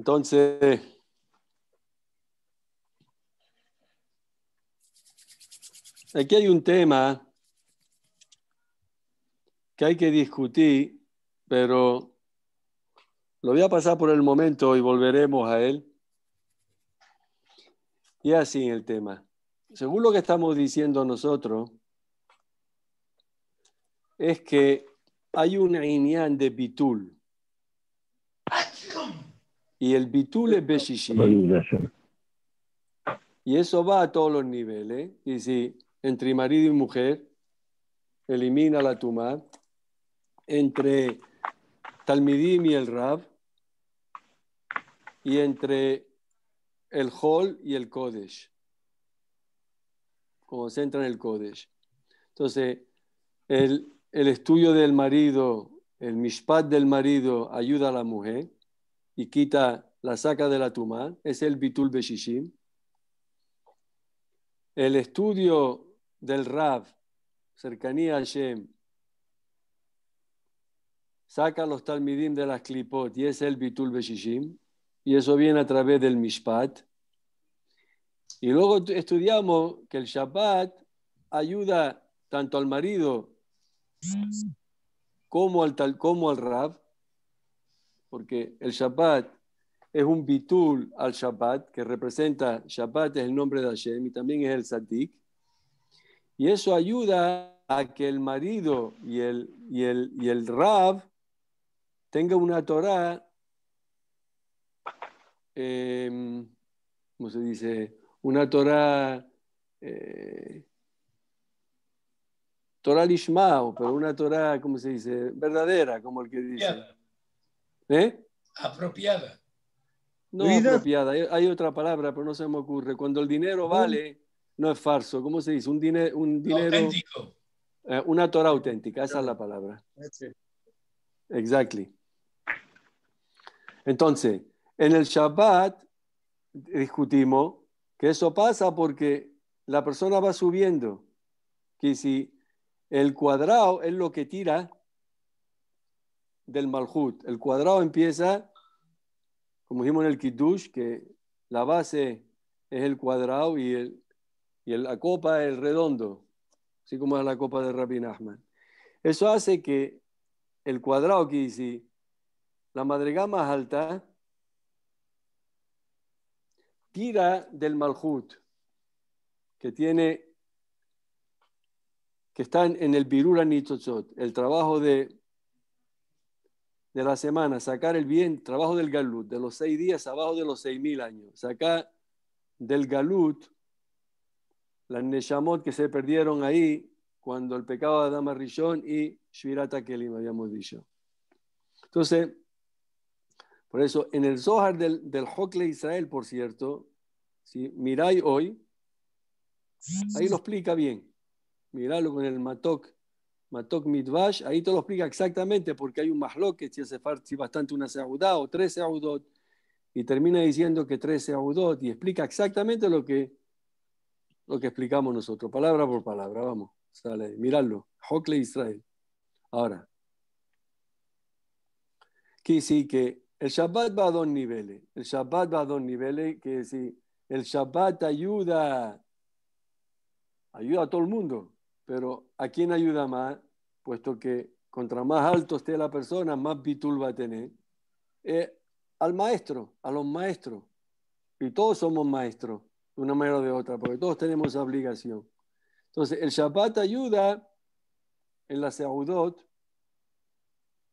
Entonces, aquí hay un tema que hay que discutir, pero lo voy a pasar por el momento y volveremos a él. Y así el tema. Según lo que estamos diciendo nosotros, es que hay una línea de Bitul y el bitule beshishi. Y eso va a todos los niveles. Y si entre marido y mujer elimina la tumá, entre Talmidim y el Rab, y entre el Hol y el Kodesh. Como se entra en el Kodesh. Entonces, el, el estudio del marido, el mishpat del marido ayuda a la mujer y quita, la saca de la tumá, es el bitul beshishim. El estudio del rav cercanía a shem saca los talmidim de las clipot y es el bitul beshishim. Y eso viene a través del mishpat. Y luego estudiamos que el Shabbat ayuda tanto al marido mm. como al, tal, como al Rab porque el Shabbat es un bitul al Shabbat, que representa, Shabbat es el nombre de Hashem y también es el Sadik. Y eso ayuda a que el marido y el, y el, y el Rab tengan una Torah, em, ¿cómo se dice? Una Torah, eh, Torah Lishmao, pero una Torah, ¿cómo se dice? Verdadera, como el que dice. ¿Eh? Apropiada. No apropiada, hay, otra palabra, pero no se me ocurre. Cuando el dinero vale, no es falso. ¿Cómo se dice? Un, dinero un dinero. Auténtico. Eh, una Torah auténtica, esa es la palabra. Exactly. Entonces, en el Shabbat discutimos que eso pasa porque la persona va subiendo, que si el cuadrado es lo que tira, del Malhut. El cuadrado empieza, como dijimos en el Kiddush, que la base es el cuadrado y, el, y la copa es el redondo, así como es la copa de Rabbi Nachman. Eso hace que el cuadrado que la madriga más alta, tira del Malhut, que tiene que está en, el Birura Nitzotzot, el trabajo de de la semana, sacar el bien, trabajo del galut, de los seis días abajo de los seis mil años, sacar del galut las neshamot que se perdieron ahí cuando el pecado de Adama Rishon y Shvirata Kelim habíamos dicho. Entonces, por eso, en el Zohar del, del Hokle Israel, por cierto, si miráis hoy, ahí lo explica bien. Mirálo con el Matok Matok Midvash, ahí todo lo explica exactamente porque hay un maslok que si hace bastante una seudá o tres audot y termina diciendo que tres audot y explica exactamente lo que, lo que explicamos nosotros, palabra por palabra, vamos, sale, miradlo, Hokle Israel. Ahora, que sí que el Shabbat va a dos niveles, el Shabbat va a dos niveles, que si el Shabbat ayuda, ayuda a todo el mundo, pero ¿a quién ayuda más? Puesto que contra más alto esté la persona, más bitul va a tener. Eh, al maestro, a los maestros. Y todos somos maestros, de una manera o de otra, porque todos tenemos obligación. Entonces, el Shabbat ayuda en la Seudot,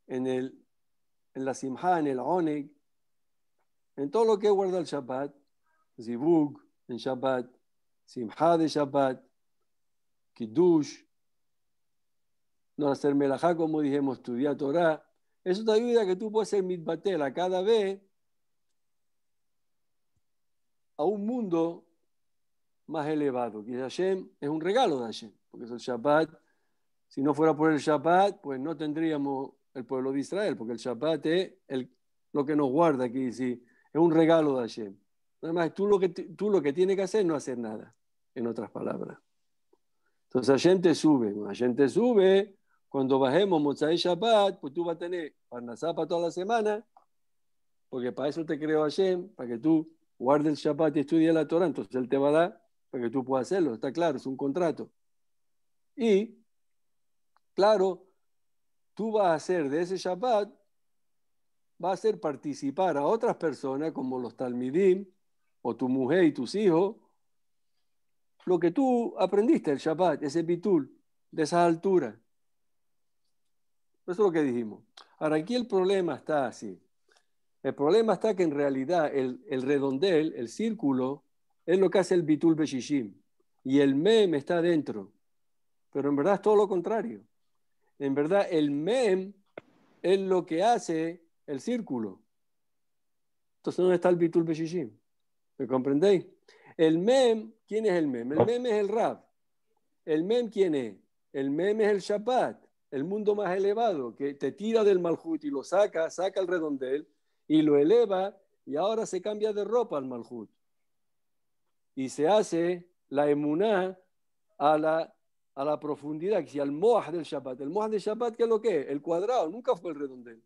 en, el, en la Simha, en el Oneg, en todo lo que guarda el Shabbat, Zibug en Shabbat, Simha de Shabbat, kiddush, no hacer melajá, como dijimos, estudiar Torah. Eso te ayuda que tú puedes ser a cada vez a un mundo más elevado. Que Hashem es un regalo de Hashem, porque es el Shabbat. Si no fuera por el Shabbat, pues no tendríamos el pueblo de Israel, porque el Shabbat es lo que nos guarda aquí, sí, es un regalo de Hashem. Además, tú lo que, tú lo que tienes que hacer es no hacer nada, en otras palabras. Entonces la te sube. Cuando sube, cuando bajemos Motzai Shabbat, pues tú vas a tener Parnasá para toda la semana, porque para eso te creó ayem, para que tú guardes el Shabbat y estudies la Torah, entonces Él te va a dar para que tú puedas hacerlo, está claro, es un contrato. Y, claro, tú vas a hacer de ese Shabbat, va a hacer participar a otras personas como los Talmidim, o tu mujer y tus hijos, lo que tú aprendiste el Shabbat, ese bitul, de esa altura Eso es lo que dijimos. Ahora, aquí el problema está así. El problema está que en realidad el, el redondel, el círculo, es lo que hace el bitul beshishim. Y el mem está dentro. Pero en verdad es todo lo contrario. En verdad, el mem es lo que hace el círculo. Entonces, ¿dónde está el bitul beshishim? ¿Me comprendéis? El mem, ¿quién es el mem? El mem es el rab. ¿El mem quién es? El mem es el Shabbat, el mundo más elevado, que te tira del malhut y lo saca, saca el redondel y lo eleva y ahora se cambia de ropa al malhut. Y se hace la emuná a la, a la profundidad, que si al moaj del Shabbat. El Moah del Shabbat, ¿qué es lo que El cuadrado, nunca fue el redondel.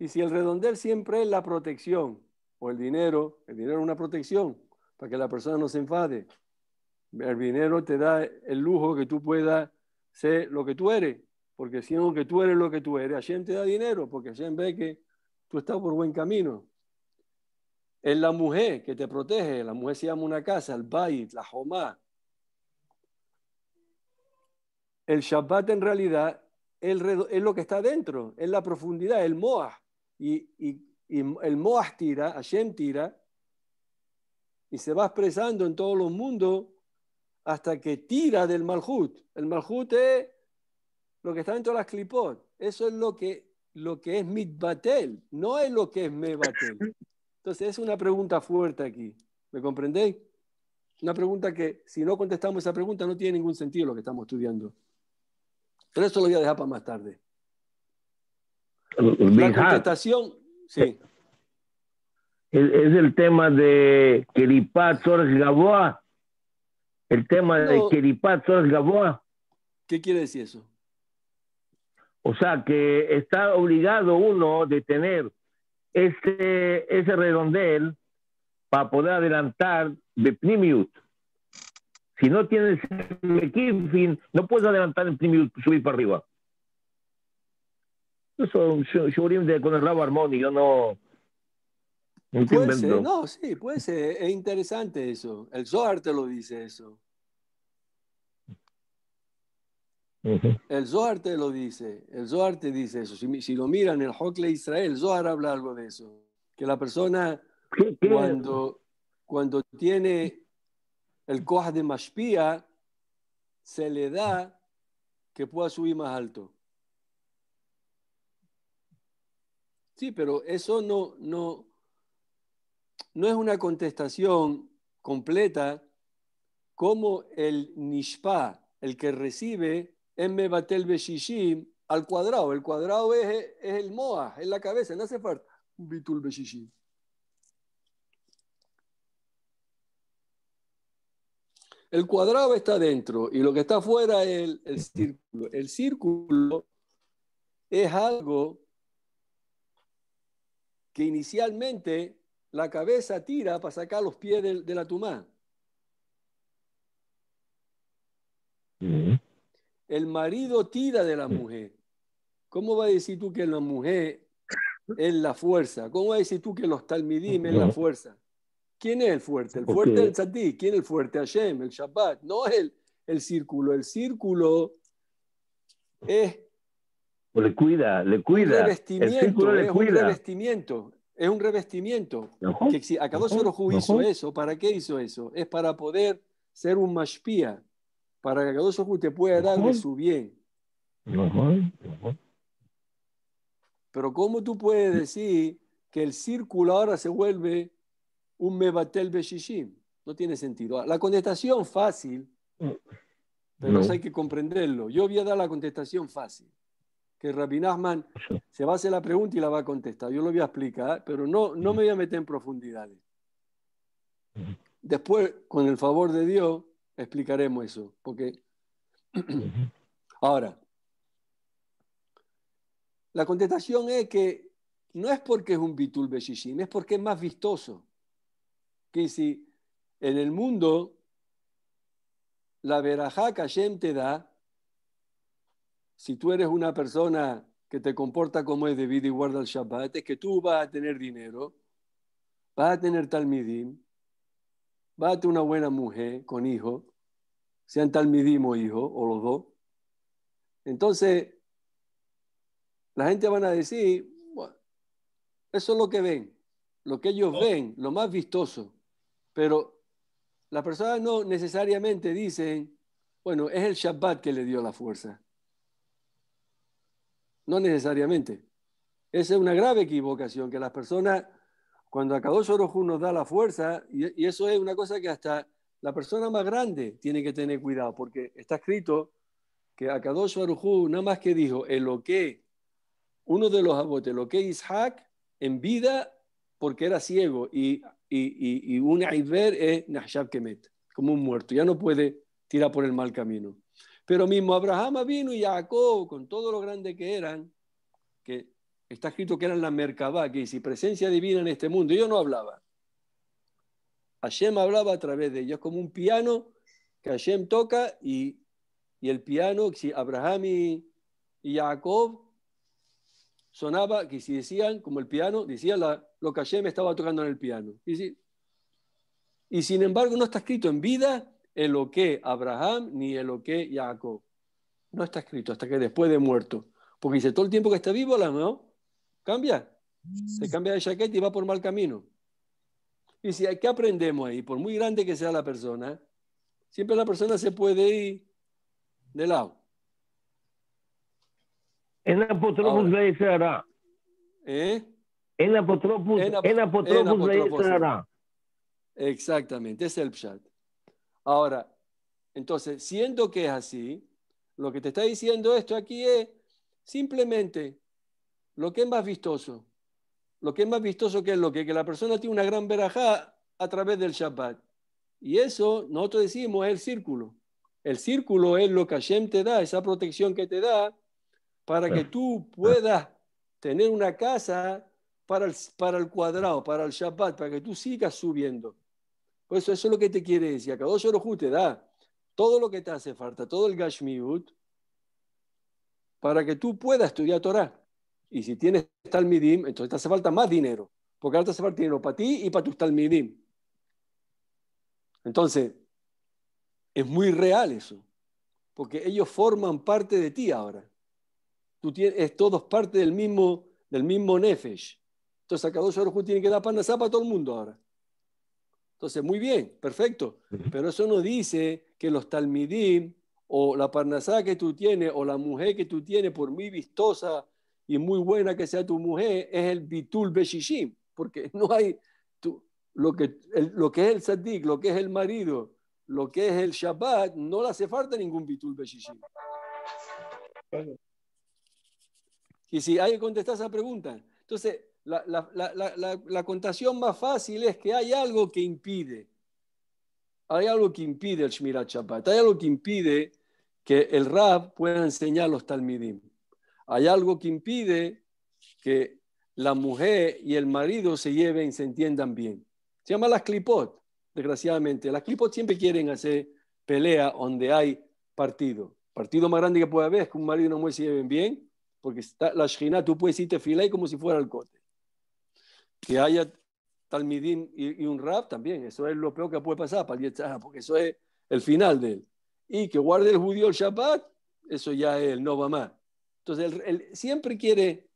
Y si el redondel siempre es la protección, o el dinero, el dinero es una protección para que la persona no se enfade. El dinero te da el lujo que tú puedas ser lo que tú eres, porque si no que tú eres lo que tú eres, alguien te da dinero, porque Hashem ve que tú estás por buen camino. Es la mujer que te protege, la mujer se llama una casa, el bait, la joma El Shabbat en realidad es lo que está dentro, es la profundidad, el Moa. Y, y y el Moaz tira, Hashem tira, y se va expresando en todos los mundos hasta que tira del Malhut. El Malhut es lo que está dentro de las clipot. Eso es lo que, lo que es mitbatel, no es lo que es mebatel. Entonces, es una pregunta fuerte aquí. ¿Me comprendéis? Una pregunta que, si no contestamos esa pregunta, no tiene ningún sentido lo que estamos estudiando. Pero eso lo voy a dejar para más tarde. La contestación, Sí. Es, el tema de Kiripat Sorge Gaboa. El tema de Kiripat Sorge Gaboa. ¿Qué quiere decir eso? O sea, que está obligado uno de tener ese, ese redondel para poder adelantar de Primiut. Si no tienes el no puedes adelantar en Primiut, subir para arriba. Eso, yo de con el rabo armónico, no. no puede no, sí, puede ser. Es interesante eso. El Zohar te lo dice eso. El Zohar te lo dice, el Zohar te dice eso. Si, si lo miran, el Hokle Israel, el Zohar habla algo de eso. Que la persona, cuando, cuando tiene el coja de Mashpia, se le da que pueda subir más alto. Sí, pero eso no, no, no es una contestación completa como el nishpa, el que recibe M batel beshishim al cuadrado. El cuadrado es, el moa, es la cabeza, no hace falta El cuadrado está dentro y lo que está fuera es el, el círculo. El círculo es algo que inicialmente la cabeza tira para sacar los pies de, la tumá. Mm. El marido tira de la mujer. ¿Cómo va a decir tú que la mujer es la fuerza? ¿Cómo va a decir tú que los talmidim es la fuerza? ¿Quién es el fuerte? El fuerte es el ¿Quién es el fuerte? Hashem, el Shabbat. No es el, el círculo. El círculo es le cuida, le cuida. el círculo le es un revestimiento. Es un revestimiento. que si Akadosh hizo eso, ¿para qué hizo eso? Es para poder ser un mashpia, para que Akadosh te pueda dar de su bien. Pero ¿cómo tú puedes decir que el círculo ahora se vuelve un mebatel beshishim? No tiene sentido. La contestación fácil, pero hay que comprenderlo. Yo voy a dar la contestación fácil que Rabbi se va a hacer la pregunta y la va a contestar. Yo lo voy a explicar, ¿eh? pero no, no me voy a meter en profundidades. Después, con el favor de Dios, explicaremos eso. Porque ahora, la contestación es que no es porque es un bitul beshishim, es porque es más vistoso. Que si en el mundo la verajá que te da si tú eres una persona que te comporta como es debido y guarda el Shabbat, es que tú vas a tener dinero, vas a tener talmidim, vas a tener una buena mujer con hijo, sean talmidim o hijo, o los dos. Entonces, la gente van a decir, bueno, eso es lo que ven, lo que ellos oh. ven, lo más vistoso, pero las personas no necesariamente dicen, bueno, es el Shabbat que le dio la fuerza. No necesariamente. Esa es una grave equivocación, que las personas, cuando acabó Orojú nos da la fuerza, y, eso es una cosa que hasta la persona más grande tiene que tener cuidado, porque está escrito que Akadosh nada más que dijo, el que uno de los abotes, lo que Isaac en vida porque era ciego y, y un Iber es Nahshab Kemet, como un muerto, ya no puede tirar por el mal camino. Pero mismo Abraham vino y Jacob, con todo lo grande que eran, que está escrito que eran la Merkabah, que dice presencia divina en este mundo, yo no hablaba. Hashem hablaba a través de ellos, como un piano que Hashem toca y, el piano, si Abraham y, Jacob sonaba, que si decían, como el piano, decía la, lo que Hashem estaba tocando en el piano. Y, si, y sin embargo no está escrito en vida, que Abraham ni que Jacob. No está escrito hasta que después de muerto. Porque dice, todo el tiempo que está vivo, la no, cambia. Se mm. cambia de chaqueta y va por mal camino. Y si hay que aprendemos ahí? Por muy grande que sea la persona, siempre la persona se puede ir de lado. En apotropos ¿Eh? En apotropos, Exactamente, es el chat. Ahora, entonces, siendo que es así, lo que te está diciendo esto aquí es simplemente lo que es más vistoso. Lo que es más vistoso que es lo que, que la persona tiene una gran verajá a través del Shabbat. Y eso nosotros decimos es el círculo. El círculo es lo que Hashem te da, esa protección que te da para que ah. tú puedas tener una casa para el, para el cuadrado, para el Shabbat, para que tú sigas subiendo eso, es lo que te quiere decir. dos Orohu te da todo lo que te hace falta, todo el Gashmiut, para que tú puedas estudiar Torah. Y si tienes Talmidim, entonces te hace falta más dinero, porque ahora te hace falta dinero para ti y para tus Talmidim. Entonces, es muy real eso, porque ellos forman parte de ti ahora. Tú tienes, es todos parte del mismo, del mismo Nefesh. Entonces, dos Orohu tiene que dar panasá para todo el mundo ahora. Entonces, muy bien, perfecto. Pero eso no dice que los talmidim o la parnasá que tú tienes o la mujer que tú tienes, por muy vistosa y muy buena que sea tu mujer, es el bitul beshishim. Porque no hay lo, que, lo que es el sadik, lo que es el marido, lo que es el shabbat, no le hace falta ningún bitul beshishim. Y si hay que contestar esa pregunta, entonces la, la, contación más fácil es que hay algo que impide. Hay algo que impide el Shmirat Shabbat. Hay algo que impide que el Rab pueda enseñar los Talmidim. Hay algo que impide que la mujer y el marido se lleven y se entiendan bien. Se llama las clipot, desgraciadamente. Las clipot siempre quieren hacer pelea donde hay partido. Partido más grande que puede haber es que un marido y una mujer se lleven bien, porque está, la Shina, tú puedes irte fila y como si fuera el cote que haya Talmidim y, y un rap también. Eso es lo peor que puede pasar para el porque eso es el final de él. Y que guarde el judío el Shabbat, eso ya es el no va más. Entonces, él, siempre quiere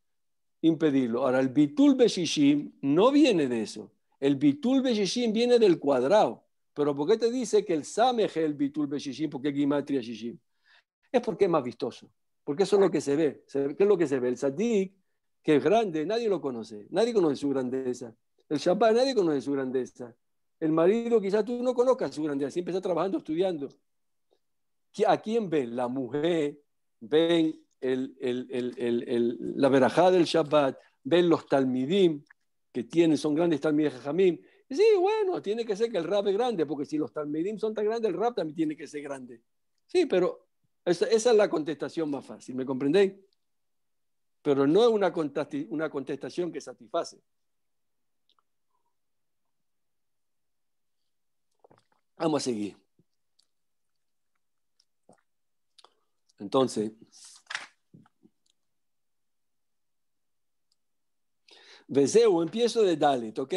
impedirlo. Ahora, el Bitul Beshishim no viene de eso. El Bitul Beshishim viene del cuadrado. Pero ¿por qué te dice que el Samej es el Bitul Beshishim? porque es Gimatria Shishim? Es porque es más vistoso. Porque eso es lo que se ve. ¿Qué es lo que se ve? El Sadik que es grande, nadie lo conoce, nadie conoce su grandeza. El Shabbat, nadie conoce su grandeza. El marido, quizás tú no conozcas su grandeza, siempre está trabajando, estudiando. ¿A quién ven? La mujer, ven el, la verajá del Shabbat, ven los talmidim, que tienen, son grandes talmidim jamim. sí, bueno, tiene que ser que el rap es grande, porque si los talmidim son tan grandes, el rap también tiene que ser grande. Sí, pero esa, esa es la contestación más fácil, ¿me comprendéis? pero no es una, una contestación que satisface. Vamos a seguir. Entonces, Veseu, empiezo de Dalit, ¿ok?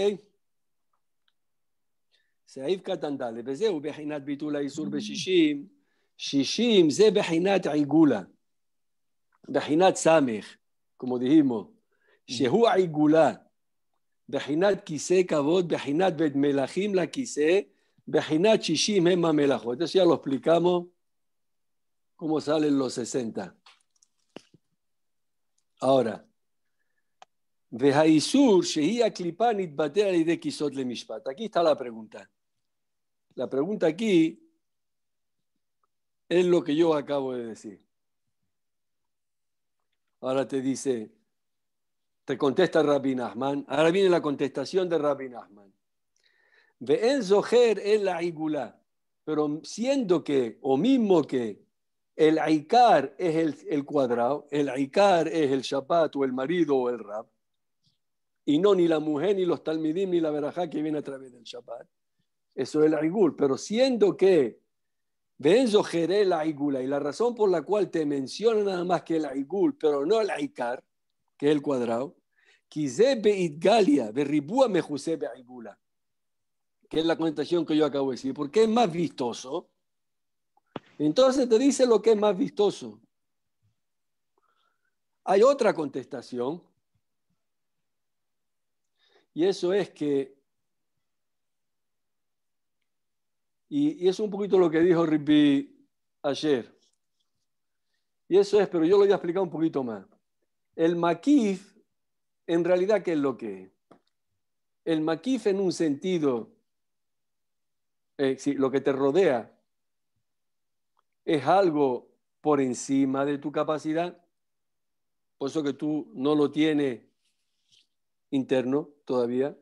Seif Katan Dalit, Veseu, Behinat Bitula y Surbe mm. Shishim, Shishim, Ze Behinat Aigula, Behinat Samich como dijimos, mm. Shehu Aigula, Bejinat Kise Kabot, Bejinat Bet Melahim la Kise, Bejinat Shishim Emma Melahot. Entonces ya lo explicamos cómo salen los 60. Ahora, Vejaisur Shehi Aklipanit Batea de Kisot le Mishpat. Aquí está la pregunta. La pregunta aquí es lo que yo acabo de decir. Ahora te dice, te contesta Rabbi Nachman. Ahora viene la contestación de Rabbi Nachman. en zoher el aigula. Pero siendo que, o mismo que, el aikar es el, cuadrado, el aikar es el Shabbat, o el marido o el rab, y no ni la mujer, ni los talmidim, ni la verajá que viene a través del Shabbat. Eso es el aigul. Pero siendo que la Y la razón por la cual te menciona nada más que el Igul, pero no el Aikar, que es el cuadrado, que es la contestación que yo acabo de decir, porque es más vistoso. Entonces te dice lo que es más vistoso. Hay otra contestación, y eso es que Y, es un poquito lo que dijo Ripi ayer. Y eso es, pero yo lo voy a explicar un poquito más. El maquif, en realidad, ¿qué es lo que es? El maquif en un sentido, eh, lo que te rodea, es algo por encima de tu capacidad, por eso que tú no lo tienes interno todavía,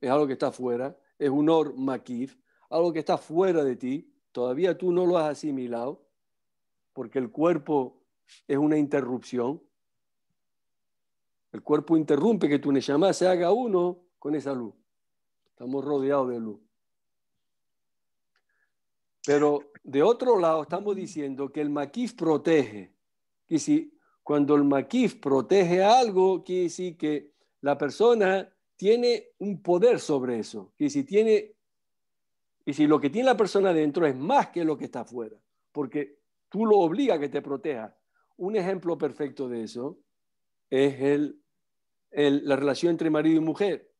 es algo que está afuera, es un or maquif, algo que está fuera de ti, todavía tú no lo has asimilado, porque el cuerpo es una interrupción. El cuerpo interrumpe que tu Neshama se haga uno con esa luz. Estamos rodeados de luz. Pero de otro lado estamos diciendo que el maquif protege. Y si cuando el maquif protege algo, quiere decir que la persona tiene un poder sobre eso. Y si tiene y si lo que tiene la persona dentro es más que lo que está afuera, porque tú lo obligas a que te proteja. Un ejemplo perfecto de eso es el, la relación entre marido y mujer,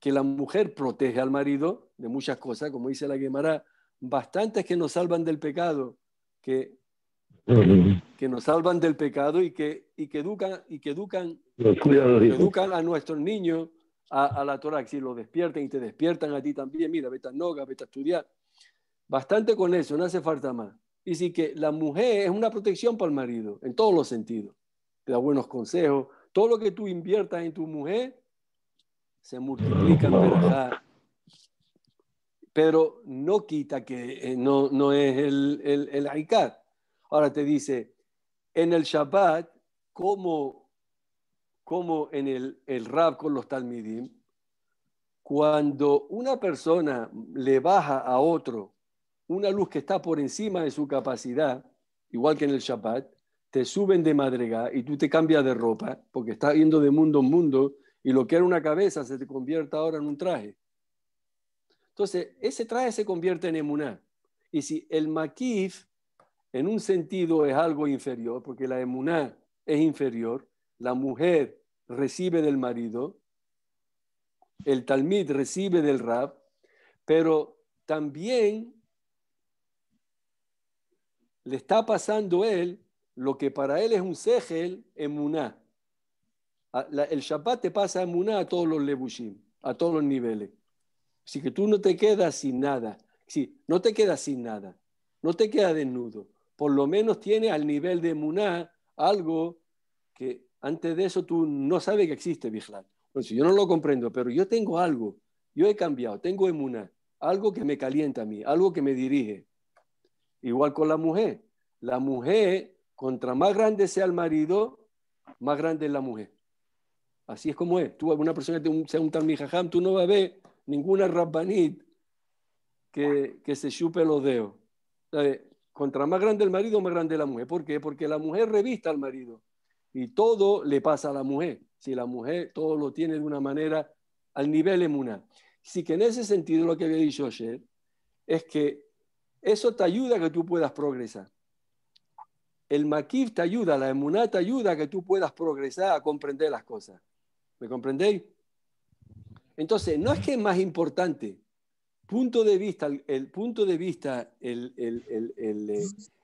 que la mujer protege al marido de muchas cosas, como dice la Guemara, bastantes que nos salvan del pecado, que, mm. que nos salvan del pecado y que, y que educan, y que educan, que educan a nuestros niños a, la Torah, y lo despierten y te despiertan a ti también, mira, vete a Noga, vete a estudiar. Bastante con eso, no hace falta más. Y sí que la mujer es una protección para el marido, en todos los sentidos. Te da buenos consejos. Todo lo que tú inviertas en tu mujer se multiplica en verdad Pero no quita que eh, no, es el, el, Ahora te dice, en el Shabbat, ¿Cómo? como en el, el con los talmidim, cuando una persona le baja a otro una luz que está por encima de su capacidad, igual que en el Shabbat, te suben de madrega y tú te cambias de ropa, porque estás yendo de mundo en mundo y lo que era una cabeza se te convierte ahora en un traje. Entonces, ese traje se convierte en emuná. Y si el maquif, en un sentido, es algo inferior, porque la emuná es inferior, la mujer recibe del marido, el Talmid recibe del Rab, pero también le está pasando él lo que para él es un segel en Muná. El Shabbat te pasa en Muná a todos los Lebushim. a todos los niveles. Así que tú no te quedas sin nada. Sí, no te quedas sin nada. No te quedas desnudo. Por lo menos tiene al nivel de Muná algo que antes de eso tú no sabes que existe Bijlal. yo no lo comprendo, pero yo tengo algo, yo he cambiado, tengo emuna, algo que me calienta a mí, algo que me dirige. Igual con la mujer. La mujer, contra más grande sea el marido, más grande es la mujer. Así es como es. Tú, una persona que sea un Mijajam, tú no vas a ver ninguna rabbanit que, se chupe los dedos. Contra más grande el marido, más grande la mujer. ¿Por qué? Porque la mujer revista al marido. Y todo le pasa a la mujer. Si la mujer todo lo tiene de una manera al nivel emuná. Así que en ese sentido lo que había dicho ayer es que eso te ayuda a que tú puedas progresar. El maquif te ayuda, la emuná te ayuda a que tú puedas progresar, a comprender las cosas. ¿Me comprendéis? Entonces, no es que es más importante. Punto de vista, el, punto de vista, el,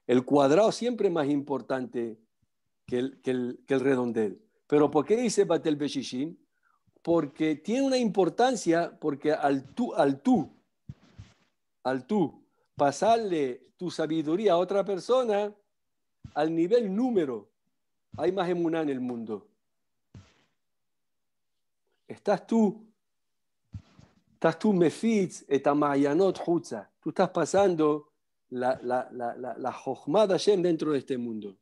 el cuadrado siempre es más importante que el, que redondel. Pero ¿por qué dice Batel Beshishim? Porque tiene una importancia, porque al tú, al tú, al tú, pasarle tu sabiduría a otra persona, al nivel número, hay más emuná en el mundo. Estás tú, estás tú etamayanot hutza. Tú estás pasando la, la, la, la, dentro de este mundo.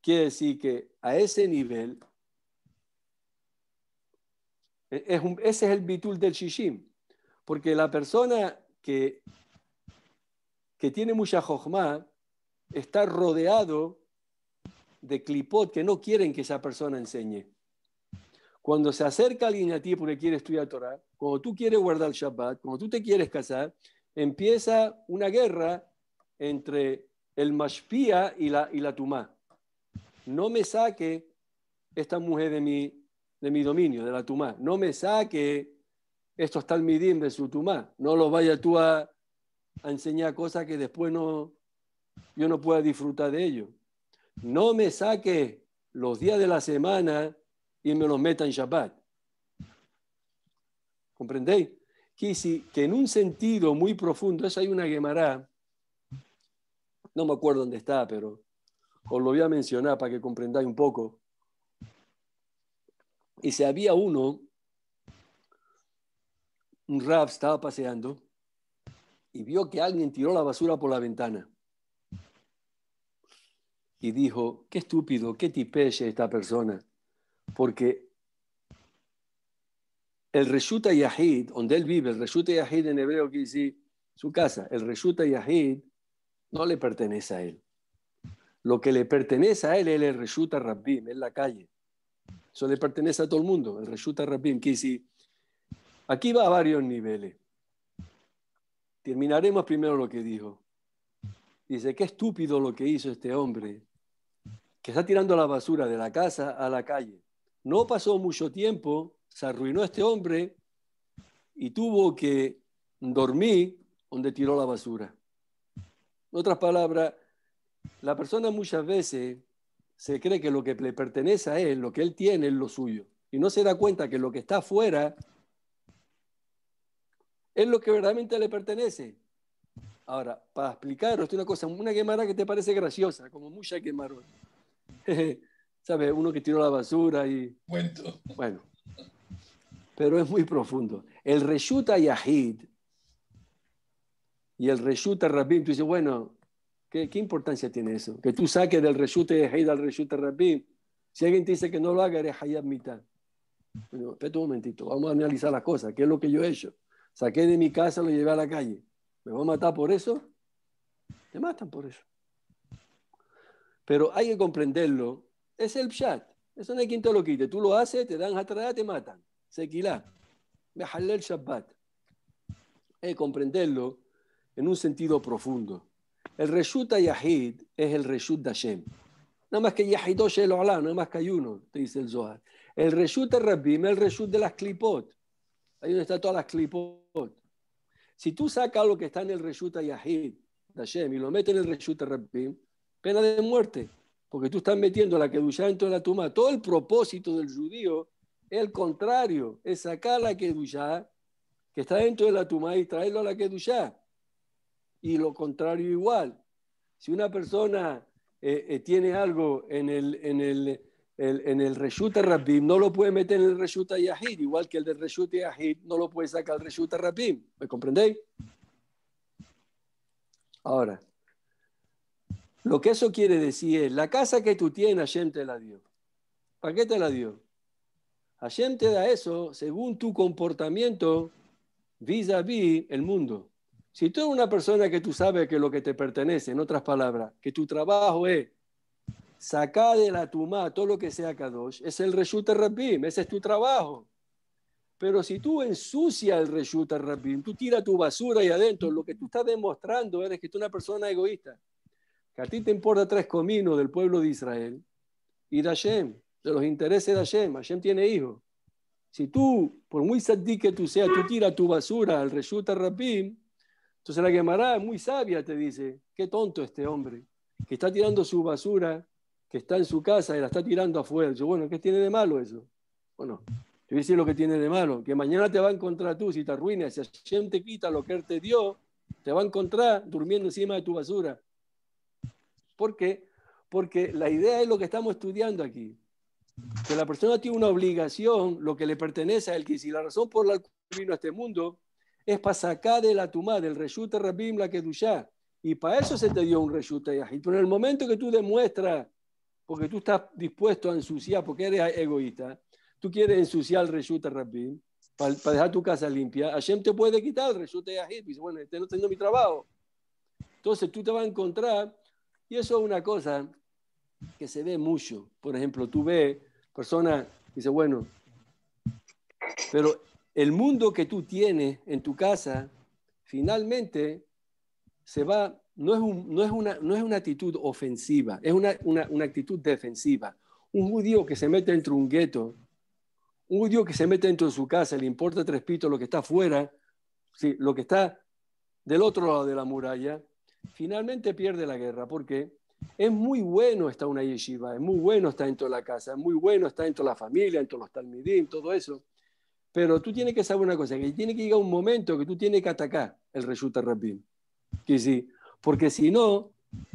Quiere decir que a ese nivel, e, es ese es el bitul del shishim, porque la persona que, que tiene mucha jojma está rodeado de clipot que no quieren que esa persona enseñe. Cuando se acerca alguien a ti porque quiere estudiar Torah, cuando tú quieres guardar el Shabbat, cuando tú te quieres casar, empieza una guerra entre el mashpia y la, y la tumá no me saque esta mujer de mi, de mi dominio, de la tumá, no me saque estos talmidim de su tumá, no los vaya tú a, enseñar cosas que después no, yo no pueda disfrutar de ellos. No me saque los días de la semana y me los meta en Shabbat. ¿Comprendéis? Que, que en un sentido muy profundo, esa hay una Gemara, no me acuerdo dónde está, pero os lo voy a mencionar para que comprendáis un poco. Y si había uno, un rab estaba paseando y vio que alguien tiró la basura por la ventana. Y dijo, qué estúpido, qué tipeche esta persona, porque el Reshuta Yahid, donde él vive, el Reshuta Yahid en hebreo que dice su casa, el Reshuta Yahid no le pertenece a él. Lo que le pertenece a él es el Reshuta Rabbim, es la calle. Eso le pertenece a todo el mundo, el Reshuta Rabbim. Que aquí va a varios niveles. Terminaremos primero lo que dijo. Dice, qué estúpido lo que hizo este hombre, que está tirando la basura de la casa a la calle. No pasó mucho tiempo, se arruinó este hombre y tuvo que dormir donde tiró la basura. En otras palabras, la persona muchas veces se cree que lo que le pertenece a él, lo que él tiene, es lo suyo. Y no se da cuenta que lo que está afuera es lo que verdaderamente le pertenece. Ahora, para explicaros una cosa, una quemada que te parece graciosa, como mucha quemaron. ¿Sabes? Uno que tiró la basura y... Cuento. Bueno, pero es muy profundo. El Reshuta Yahid y el reyuta Rabin, tú dices, bueno, ¿Qué, importancia tiene eso? Que tú saques del reshute de al reshute Rabbi. Si alguien te dice que no lo haga, eres Hayab mitad. Bueno, espera un momentito, vamos a analizar las cosas. ¿Qué es lo que yo he hecho? Saqué de mi casa, lo llevé a la calle. ¿Me voy a matar por eso? Te matan por eso. Pero hay que comprenderlo. Es el chat. Eso no hay quien te lo quite. Tú lo haces, te dan atrás, te matan. Sequilá. Me jalé el Shabbat. Hay que comprenderlo en un sentido profundo. El Reshut Yahid es el Reshut Hashem. Nada más que Yahidosh el nada más que hay uno, te dice el Zohar. El Reshut el Rabim es el Reshut de las clipot. Ahí donde están todas las clipot. Si tú sacas lo que está en el Reshut Yahid Hashem y lo metes en el Reshut Rabim, pena de muerte. Porque tú estás metiendo la Kedushá dentro de la tumba. Todo el propósito del judío es el contrario, es sacar la Kedushá que está dentro de la tumba y traerlo a la Kedushá y lo contrario igual. Si una persona eh, eh, tiene algo en el, en el, en Reshuta rapim no lo puede meter en el Reshuta Yahid, igual que el del Reshuta Yahid no lo puede sacar el Reshuta rapim ¿Me comprendéis? Ahora, lo que eso quiere decir es, la casa que tú tienes, Hashem te la dio. ¿Para qué te la dio? Hashem te da eso según tu comportamiento vis a -vis el mundo. Si tú eres una persona que tú sabes que lo que te pertenece, en otras palabras, que tu trabajo es sacar de la tumba todo lo que sea Kadosh, es el reyuta Rabim, ese es tu trabajo. Pero si tú ensucias el Reshut Rabim, tú tiras tu basura ahí adentro, lo que tú estás demostrando eres que tú eres una persona egoísta. Que a ti te importa tres cominos del pueblo de Israel y de Hashem, de los intereses de Hashem. Hashem tiene hijos. Si tú, por muy sadí que tú seas, tú tiras tu basura al Reshut Rabim, entonces la quemará muy sabia te dice, qué tonto este hombre, que está tirando su basura, que está en su casa y la está tirando afuera. Yo, bueno, ¿qué tiene de malo eso? Bueno, te voy a decir lo que tiene de malo, que mañana te va a encontrar tú, si te arruinas, si alguien te quita lo que él te dio, te va a encontrar durmiendo encima de tu basura. ¿Por qué? Porque la idea es lo que estamos estudiando aquí. Que la persona tiene una obligación, lo que le pertenece a él, que si la razón por la cual vino a este mundo es para sacar de la tumá, del reshuta rabim la que kedushá. Y para eso se te dio un reshuta yahid. Pero en el momento que tú demuestras, porque tú estás dispuesto a ensuciar, porque eres egoísta, tú quieres ensuciar el reshuta rabim para, dejar tu casa limpia, Hashem te puede quitar el reshuta Y dice, bueno, este no tengo mi trabajo. Entonces tú te vas a encontrar, y eso es una cosa que se ve mucho. Por ejemplo, tú ves personas, dice, bueno, pero el mundo que tú tienes en tu casa, finalmente se va, no es, no es, una, no es una actitud ofensiva, es una, actitud defensiva. Un judío que se mete dentro de un gueto, un judío que se mete dentro de su casa, le importa tres pitos lo que está afuera, sí, lo que está del otro lado de la muralla, finalmente pierde la guerra, porque es muy bueno estar una yeshiva, es muy bueno estar dentro de la casa, es muy bueno estar dentro de la familia, dentro los talmidim, todo eso, pero tú tienes que saber una cosa, que tiene que llegar un momento que tú tienes que atacar el reyuta rapín Que sí, porque si no,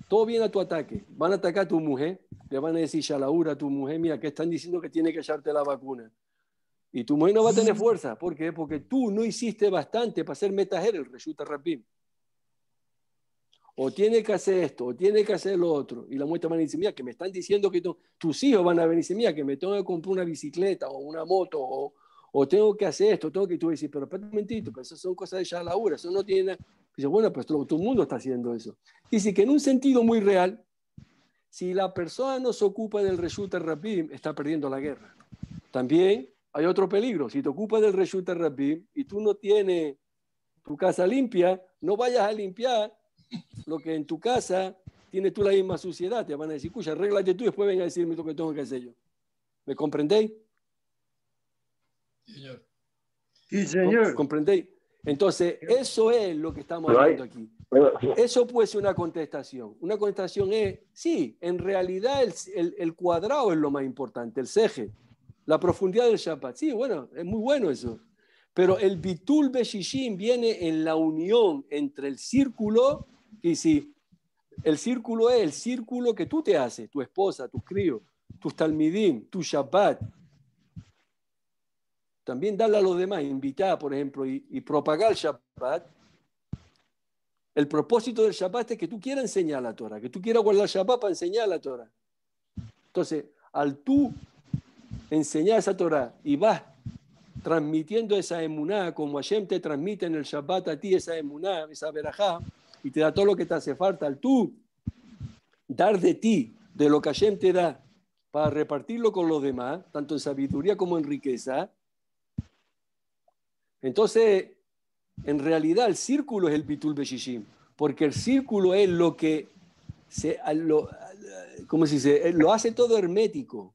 todo viene a tu ataque. Van a atacar a tu mujer, le van a decir, ya laura tu mujer, mira, que están diciendo que tiene que echarte la vacuna. Y tu mujer no va a tener fuerza. ¿Por qué? Porque tú no hiciste bastante para ser metajer el reyuta rapín O tiene que hacer esto, o tiene que hacer lo otro. Y la muestra van a decir, mira, que me están diciendo que tus hijos van a venir y dicen, mira, que me tengo que comprar una bicicleta o una moto o o tengo que hacer esto, tengo que, tú decir, pero espera un momentito, pero eso son cosas de ya laura, eso no tiene nada. Dice, bueno, pues todo, el mundo está haciendo eso. Dice que en un sentido muy real, si la persona no se ocupa del Reshut Rabim, está perdiendo la guerra. También hay otro peligro, si te ocupas del Reshut Rabim y tú no tienes tu casa limpia, no vayas a limpiar lo que en tu casa tienes tú la misma suciedad, te van a decir, cuya, arréglate tú y después ven a decirme lo que tengo que hacer yo. ¿Me comprendéis? Señor. Sí, señor. ¿Comprendéis? Entonces, eso es lo que estamos hablando aquí. Eso puede ser una contestación. Una contestación es, sí, en realidad el, el, cuadrado es lo más importante, el ceje, la profundidad del Shabbat. Sí, bueno, es muy bueno eso. Pero el bitul beshishim viene en la unión entre el círculo, y si el círculo es el círculo que tú te haces, tu esposa, tus críos, tus talmidim, tu Shabbat, también darle a los demás, invitar, por ejemplo, y, propagar el Shabbat, el propósito del Shabbat es que tú quieras enseñar la Torah, que tú quieras guardar el Shabbat para enseñar la Torah. Entonces, al tú enseñar esa Torah y vas transmitiendo esa emuná, como Hashem te transmite en el Shabbat a ti esa emuná, esa verajá, y te da todo lo que te hace falta, al tú dar de ti, de lo que Hashem te da, para repartirlo con los demás, tanto en sabiduría como en riqueza, entonces, en realidad el círculo es el Pitul beshishim, porque el círculo es lo que se, lo, ¿cómo se dice? Eh, lo hace todo hermético,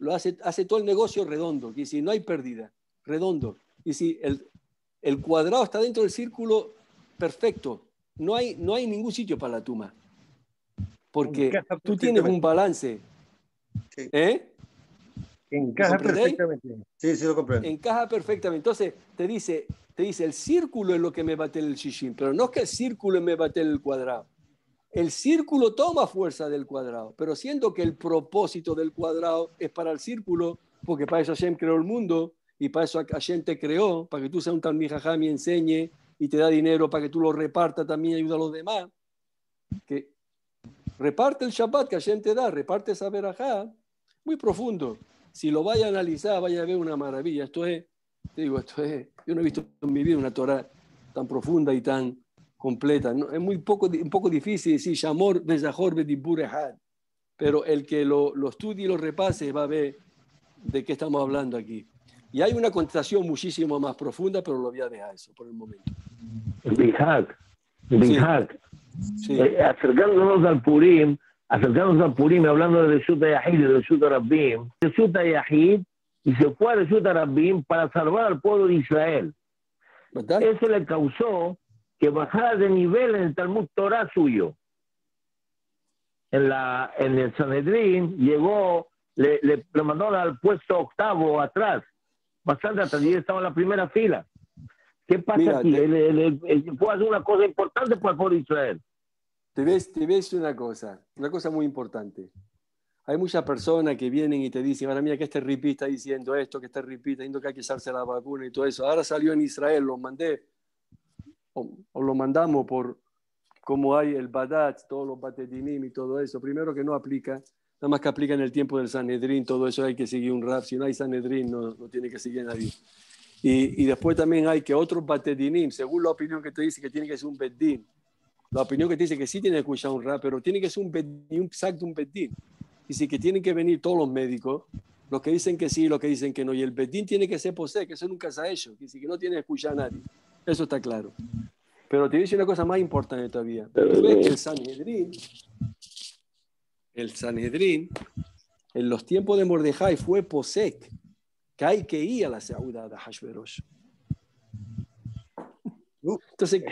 lo hace, hace todo el negocio redondo, y si no hay pérdida, redondo. Y si el, cuadrado está dentro del círculo, perfecto, no hay, no hay ningún sitio para la tuma, porque tú tienes un balance. ¿Eh? Encaja perfectamente. Sí, sí, lo Encaja perfectamente. Entonces, te dice, te dice, el círculo es lo que me bate el shishin, pero no es que el círculo me bate el cuadrado. El círculo toma fuerza del cuadrado, pero siendo que el propósito del cuadrado es para el círculo, porque para eso Hashem creó el mundo y para eso Hashem te creó, para que tú seas un Mijajá, y enseñe y te da dinero para que tú lo reparta también ayuda a los demás. Que reparte el Shabbat que Hashem te da, reparte saber verajá, muy profundo si lo vaya a analizar, vaya a ver una maravilla. Esto es, digo, esto es, yo no he visto en mi vida una Torah tan profunda y tan completa. es muy poco, un poco difícil decir Shamor pero el que lo, estudie y lo repase va a ver de qué estamos hablando aquí. Y hay una contestación muchísimo más profunda, pero lo voy a dejar eso por el momento. El Bihak. Sí. Sí. Eh, acercándonos al Purim, acercarnos a Purim hablando de Shuta Yahid y de Yuta Rabbim, de Yahid, y se fue a Yuta Rabbim para salvar al pueblo de Israel. Eso le causó que bajara de nivel en el Talmud Torah suyo. En, la, en el Sanedrín llegó, le, le, mandaron al puesto octavo atrás, bastante atrás, y estaba en la primera fila. ¿Qué pasa aquí? fue a hacer una cosa importante para el pueblo de Israel te ves, te ves una cosa, una cosa muy importante. Hay muchas personas que vienen y te dicen, ahora mira que este ripi está diciendo esto, que este ripi está diciendo que hay que usarse la vacuna y todo eso. Ahora salió en Israel, lo mandé, o, lo mandamos por cómo hay el Badat, todos los Batedinim y todo eso. Primero que no aplica, nada más que aplica en el tiempo del Sanedrín, todo eso hay que seguir un rap. Si no hay Sanedrín, no, tiene que seguir nadie. Y, después también hay que otros Batedinim, según la opinión que te dice que tiene que ser un Bedín la opinión que dice que sí tiene que escuchar un rap, pero tiene que ser un, bedín, un sac Dice que tienen que venir todos los médicos, los que dicen que sí, los que dicen que no. Y el bedín tiene que ser posee, que eso nunca se ha hecho. Dice que no tiene que escuchar a nadie. Eso está claro. Pero te dice una cosa más importante todavía. el Sanhedrin, el Sanhedrin, en los tiempos de Mordejai fue posec, que hay que ir a la Saudada de Hashverosh. Entonces,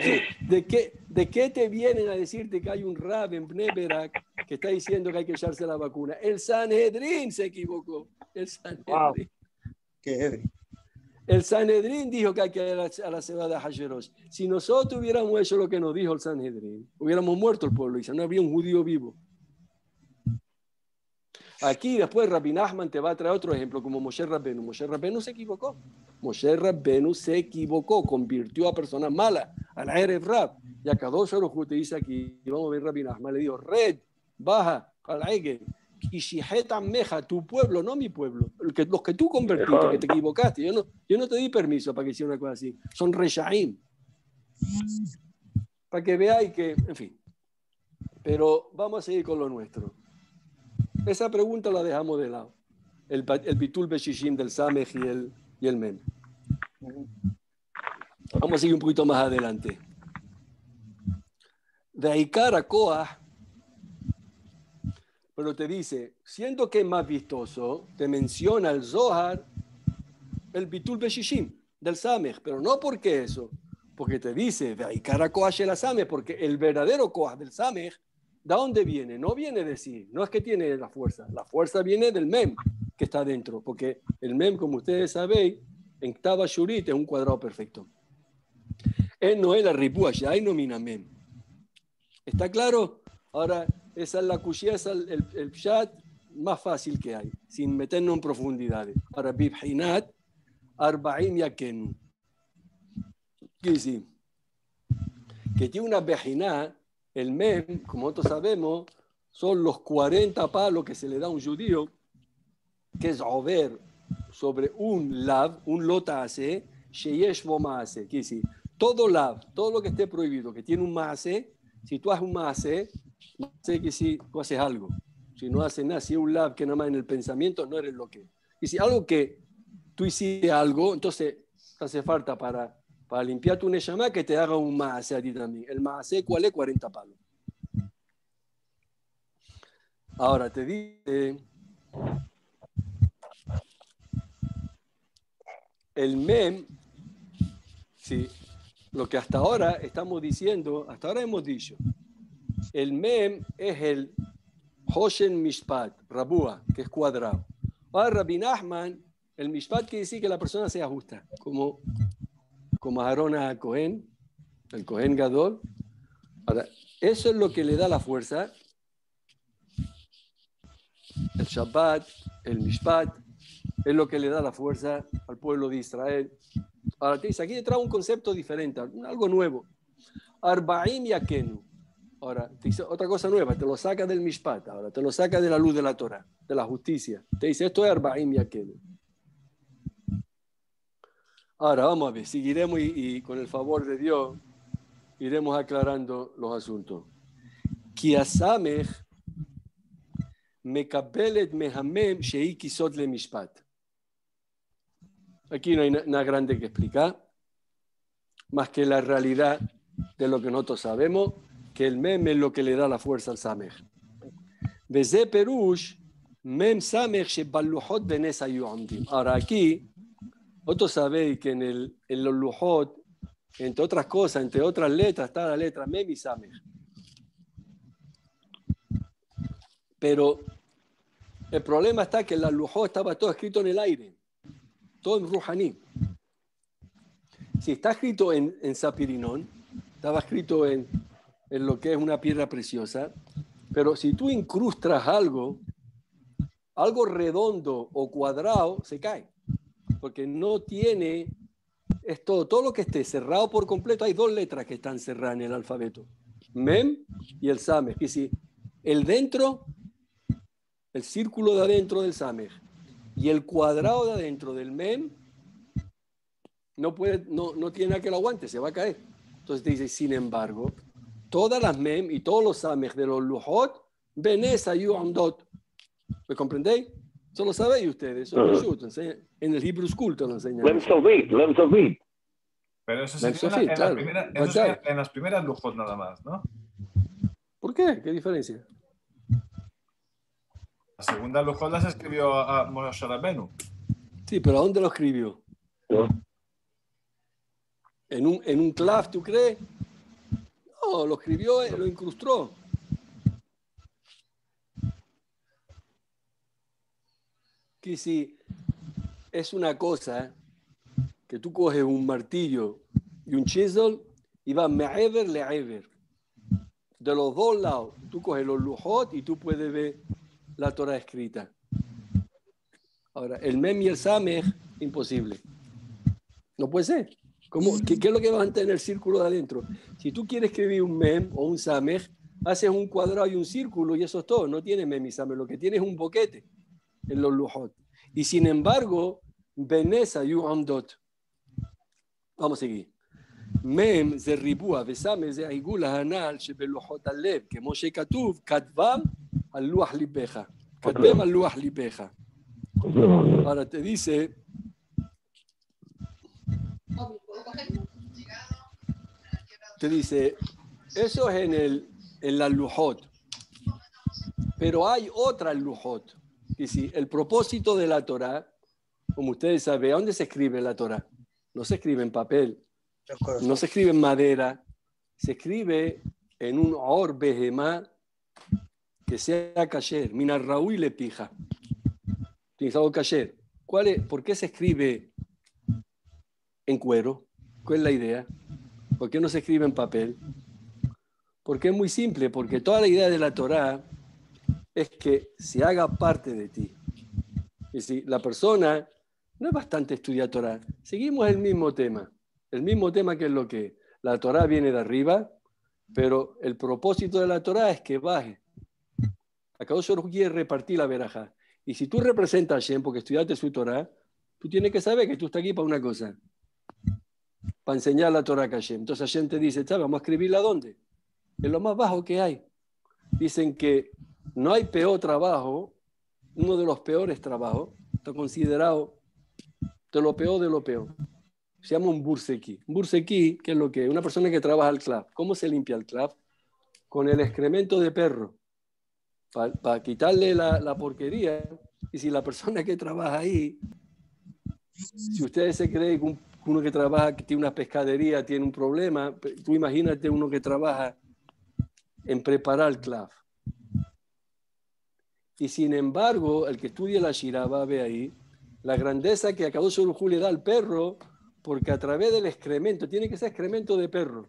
de, qué, ¿de te vienen a decirte que hay un rab en Bneberak que está diciendo que hay que echarse la vacuna? El Sanhedrin se equivocó. El Sanhedrin. El dijo que hay que ir a la cebada de Hasherosh. Si nosotros hubiéramos hecho lo que nos dijo el Sanhedrin, hubiéramos muerto el pueblo y no habría un judío vivo. Aquí después Rabin Ahman te va a traer otro ejemplo como Moshe Rabenu, Moshe Rabenu se equivocó. Moshe Rabbenu se equivocó, convirtió a personas malas, a la Rab. Y a Kadosh Arujú te dice aquí, y vamos a ver Rabbi le digo, Red, baja, y Kishiheta Meja, tu pueblo, no mi pueblo, que, los que tú convertiste, que te equivocaste. Yo no, yo no te di permiso para que hiciera una cosa así. Son Reshaim. Para que veáis que, en fin. Pero vamos a seguir con lo nuestro. Esa pregunta la dejamos de lado. El, Bitul Beshishim del Sameh y el y el mem. Vamos a seguir un poquito más adelante. De ahí Caracoa, pero te dice, siento que es más vistoso, te menciona el Zohar, el Bitul Beshishim, del Sameh, pero no porque eso, porque te dice, de ahí Caracoa el Sameh, porque el verdadero Koa del Sameh ¿de dónde viene? No viene de sí, no es que tiene la fuerza, la fuerza viene del Mem, que está dentro, porque el mem, como ustedes sabéis, en Taba Shurit es un cuadrado perfecto. En Noel Arribúa, ya hay nomina mem. ¿Está claro? Ahora, esa es la cuchilla, es el, el, pshat más fácil que hay, sin meternos en profundidades. Ahora, Bibhinat, Arbaim yaken. ¿Qué Que tiene una Bibhinat, el mem, como todos sabemos, son los 40 palos que se le da a un judío que es over sobre un lab, un lotase, sheyesh bo maase. que todo lab, todo lo que esté prohibido, que tiene un maase, si tú haces un maase, sé que si tú haces algo. Si no haces nada, si es un lab que nada más en el pensamiento, no eres lo que. Y si algo que tú hiciste algo, entonces hace falta para, para limpiar tu Neshama que te haga un maase a ti también. El maase, ¿cuál es? 40 palos. Ahora te dice el mem, sí, lo que hasta ahora estamos diciendo, hasta ahora hemos dicho, el mem es el Hoshen Mishpat, Rabúa, que es cuadrado. Ahora Rabbi Nachman, el Mishpat quiere decir que la persona sea justa, como, como a Cohen, el Cohen Gadol. Ahora, eso es lo que le da la fuerza. El Shabbat, el Mishpat, es lo que le da la fuerza al pueblo de Israel. Ahora te dice, aquí trae un concepto diferente, algo nuevo. Arbaim Yakenu. Ahora, te dice otra cosa nueva, te lo saca del Mishpat, ahora te lo saca de la luz de la Torah, de la justicia. Te dice, esto es Arbaim Yakenu. Ahora, vamos a ver, seguiremos y, con el favor de Dios iremos aclarando los asuntos. Kiasamech mehamem sheikisot le mishpat. Aquí no hay nada grande que explicar, más que la realidad de lo que nosotros sabemos, que el mem es lo que le da la fuerza al samej. mem Ahora aquí, vosotros sabéis que en, el, en los lujot, entre otras cosas, entre otras letras, está la letra mem y samej. Pero el problema está que la lujot estaba todo escrito en el aire todo en Ruhaní. Si está escrito en, en Sapirinón, estaba escrito en, lo que es una piedra preciosa, pero si tú incrustas algo, algo redondo o cuadrado se cae, porque no tiene es todo, todo lo que esté cerrado por completo, hay dos letras que están cerradas en el alfabeto, mem y el same. Y si el dentro, el círculo de adentro del same y el cuadrado de adentro del MEM no, puede, no, no tiene nada que lo aguante, se va a caer. Entonces dice, sin embargo, todas las MEM y todos los amej de los Lujot, a Yuamdot. ¿Me comprendéis? Eso lo sabéis ustedes. en el Hebrew School lo enseñan. Lem Sovit, Pero eso es Sofit, en, la en las primeras Lujot nada más, ¿no? ¿Por qué? ¿Qué diferencia? La segunda Lujola se escribió a, Moshe Sí, pero ¿a dónde lo escribió? ¿En un, en un clav, tú crees? No, lo escribió, eh, lo incrustó. Que si es una cosa que tú coges un martillo y un chisel y vas me'ever ver De los dos lados, tú coges los lujot y tú puedes ver la Torah escrita. Ahora, el Mem y el Sameh imposible. No puede ser. qué, es lo que va a tener el círculo de adentro? Si tú quieres escribir un Mem o un Sameh, haces un cuadrado y un círculo y eso es todo. No tiene Mem y Sameh. lo que tiene es un boquete en los lujot. Y sin embargo, veneza y Amdot. Vamos a seguir. Mem ze ribua besame ze aigula hanal alev, que Moshe Katuv, Katvam al Lipeja. tema al Lipeja. Ahora te dice. Te dice, eso es en, el, en la Lujot. Pero hay otra Lujot. y si el propósito de la Torah, como ustedes saben, ¿a dónde se escribe la Torah? No se escribe en papel, no se escribe en madera, se escribe en un or behemá que sea cayer mina Raúl le pija, utilizado cayer. ¿Cuál es, ¿Por qué se escribe en cuero? ¿Cuál es la idea? ¿Por qué no se escribe en papel? Porque es muy simple, porque toda la idea de la Torá es que se haga parte de ti. Y si la persona no es bastante estudiar seguimos el mismo tema, el mismo tema que es lo que la Torá viene de arriba, pero el propósito de la Torá es que baje Akadosh solo quiere repartir la veraja. Y si tú representas a Shem, porque estudiaste su Torah, tú tienes que saber que tú estás aquí para una cosa. Para enseñar la Torah a Shem. Entonces Shem te dice, ¿sabes? Vamos a escribirla dónde? En lo más bajo que hay. Dicen que no hay peor trabajo, uno de los peores trabajos, está considerado de lo peor de lo peor. Se llama un bursequí. Un bursequí, que es lo que? Una persona que trabaja al club. ¿Cómo se limpia el club? Con el excremento de perro para quitarle la, porquería. Y si la persona que trabaja ahí, si ustedes se creen que uno que trabaja, que tiene una pescadería, tiene un problema, pues, tú imagínate uno que trabaja en preparar clave. Y sin embargo, el que estudia la Shiraba ve ahí la grandeza que acabó su le da al perro, porque a través del excremento, tiene que ser excremento de perro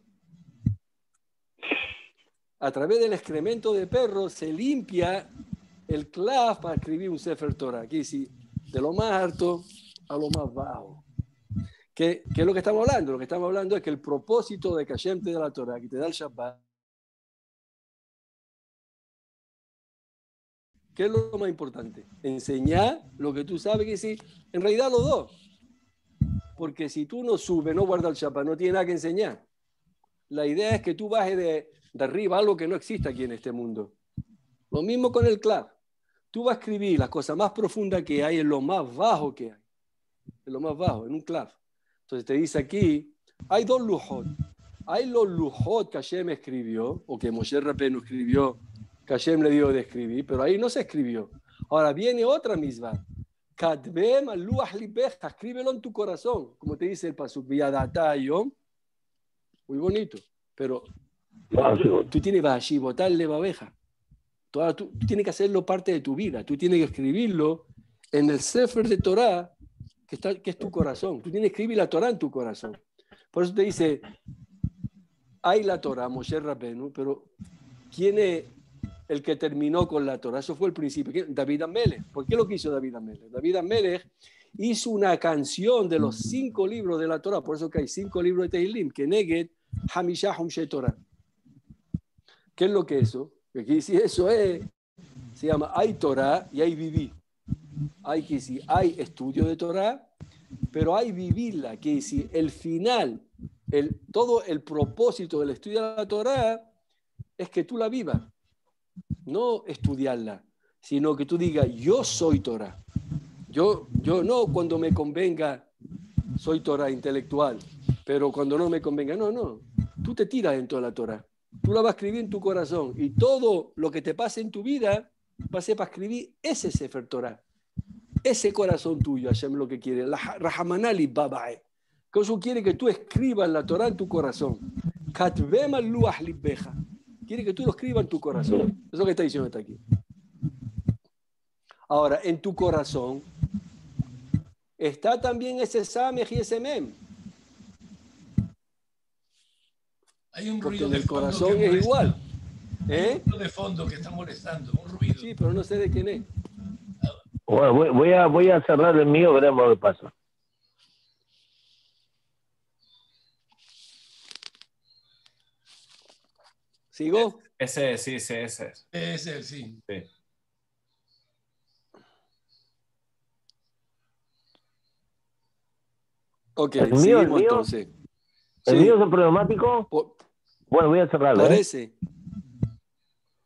a través del excremento de perro se limpia el clav para escribir un Sefer Torah. Aquí sí, de lo más alto a lo más bajo. ¿Qué, ¿Qué, es lo que estamos hablando? Lo que estamos hablando es que el propósito de cayente de la Torah, aquí te da el Shabbat, ¿qué es lo más importante? Enseñar lo que tú sabes que sí, en realidad los dos. Porque si tú no subes, no guardas el chapa no tiene nada que enseñar. La idea es que tú bajes de de arriba, algo que no existe aquí en este mundo. Lo mismo con el clav. Tú vas a escribir la cosa más profunda que hay en lo más bajo que hay. En lo más bajo, en un clav. Entonces te dice aquí, hay dos lujot. Hay los lujot que Hashem escribió, o que Moshe Rabbeinu escribió, que Hashem le dio de escribir, pero ahí no se escribió. Ahora viene otra misma. Escríbelo en tu corazón, como te dice el Pasuk. Muy bonito. Pero tú, tienes Tú, que hacerlo parte de tu vida. Tú tienes que escribirlo en el Sefer de Torah, que, está, que es tu corazón. Tú tienes que escribir la Torah en tu corazón. Por eso te dice, hay la Torah, Moshe Rabenu, pero ¿quién es el que terminó con la Torah? Eso fue el principio. David Amelech. ¿Por qué lo quiso hizo David Amelech? David Amelech hizo una canción de los cinco libros de la Torah. Por eso que hay cinco libros de Tehilim, que neguen Hamishah, Humshe Torah. ¿Qué es lo que eso? Que si eso es, se llama hay Torah y hay vivir. Hay que decir, hay estudio de Torah, pero hay vivirla, que decir, el final, el, todo el propósito del estudio de la Torah es que tú la vivas, no estudiarla, sino que tú digas, yo soy Torah. Yo, yo no cuando me convenga, soy Torah intelectual, pero cuando no me convenga, no, no, tú te tiras dentro de la Torah tú la vas a escribir en tu corazón y todo lo que te pase en tu vida va a para escribir ese Sefer Torah, ese corazón tuyo, Hashem lo que quiere, la Rahamanali Babae. Que eso quiere que tú escribas la Torah en tu corazón. Katvema beja. Quiere que tú lo escribas en tu corazón. Eso es lo que está diciendo está aquí. Ahora, en tu corazón está también ese Samech y ese Mem. Hay un ruido del corazón es igual. Un ¿eh? ruido de fondo que está molestando, un ruido. Sí, pero no sé de quién es. voy, a, cerrar el mío, veremos lo que pasa. ¿Sigo? Ese, es, sí, ese, es. Ese, sí. sí. Ok, el mío, el entonces. ¿El mío es el problemático? Bueno, voy a cerrarlo. ¿eh? Parece.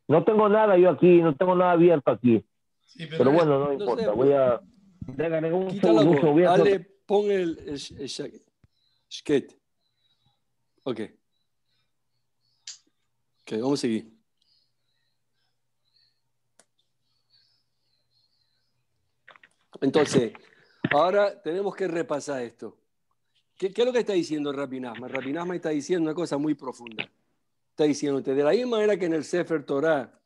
No tengo nada yo aquí, no tengo nada abierto aquí. pero, bueno, no, importa. Pues, voy a. Déjame un Dale, pon el, skate. Ok. Ok, vamos a seguir. Entonces, ahora tenemos que repasar esto. ¿Qué, es lo que está diciendo el Rabinazma? El Rabinazma está diciendo una cosa muy profunda. Está diciéndote, de la misma manera que en el Sefer Torah,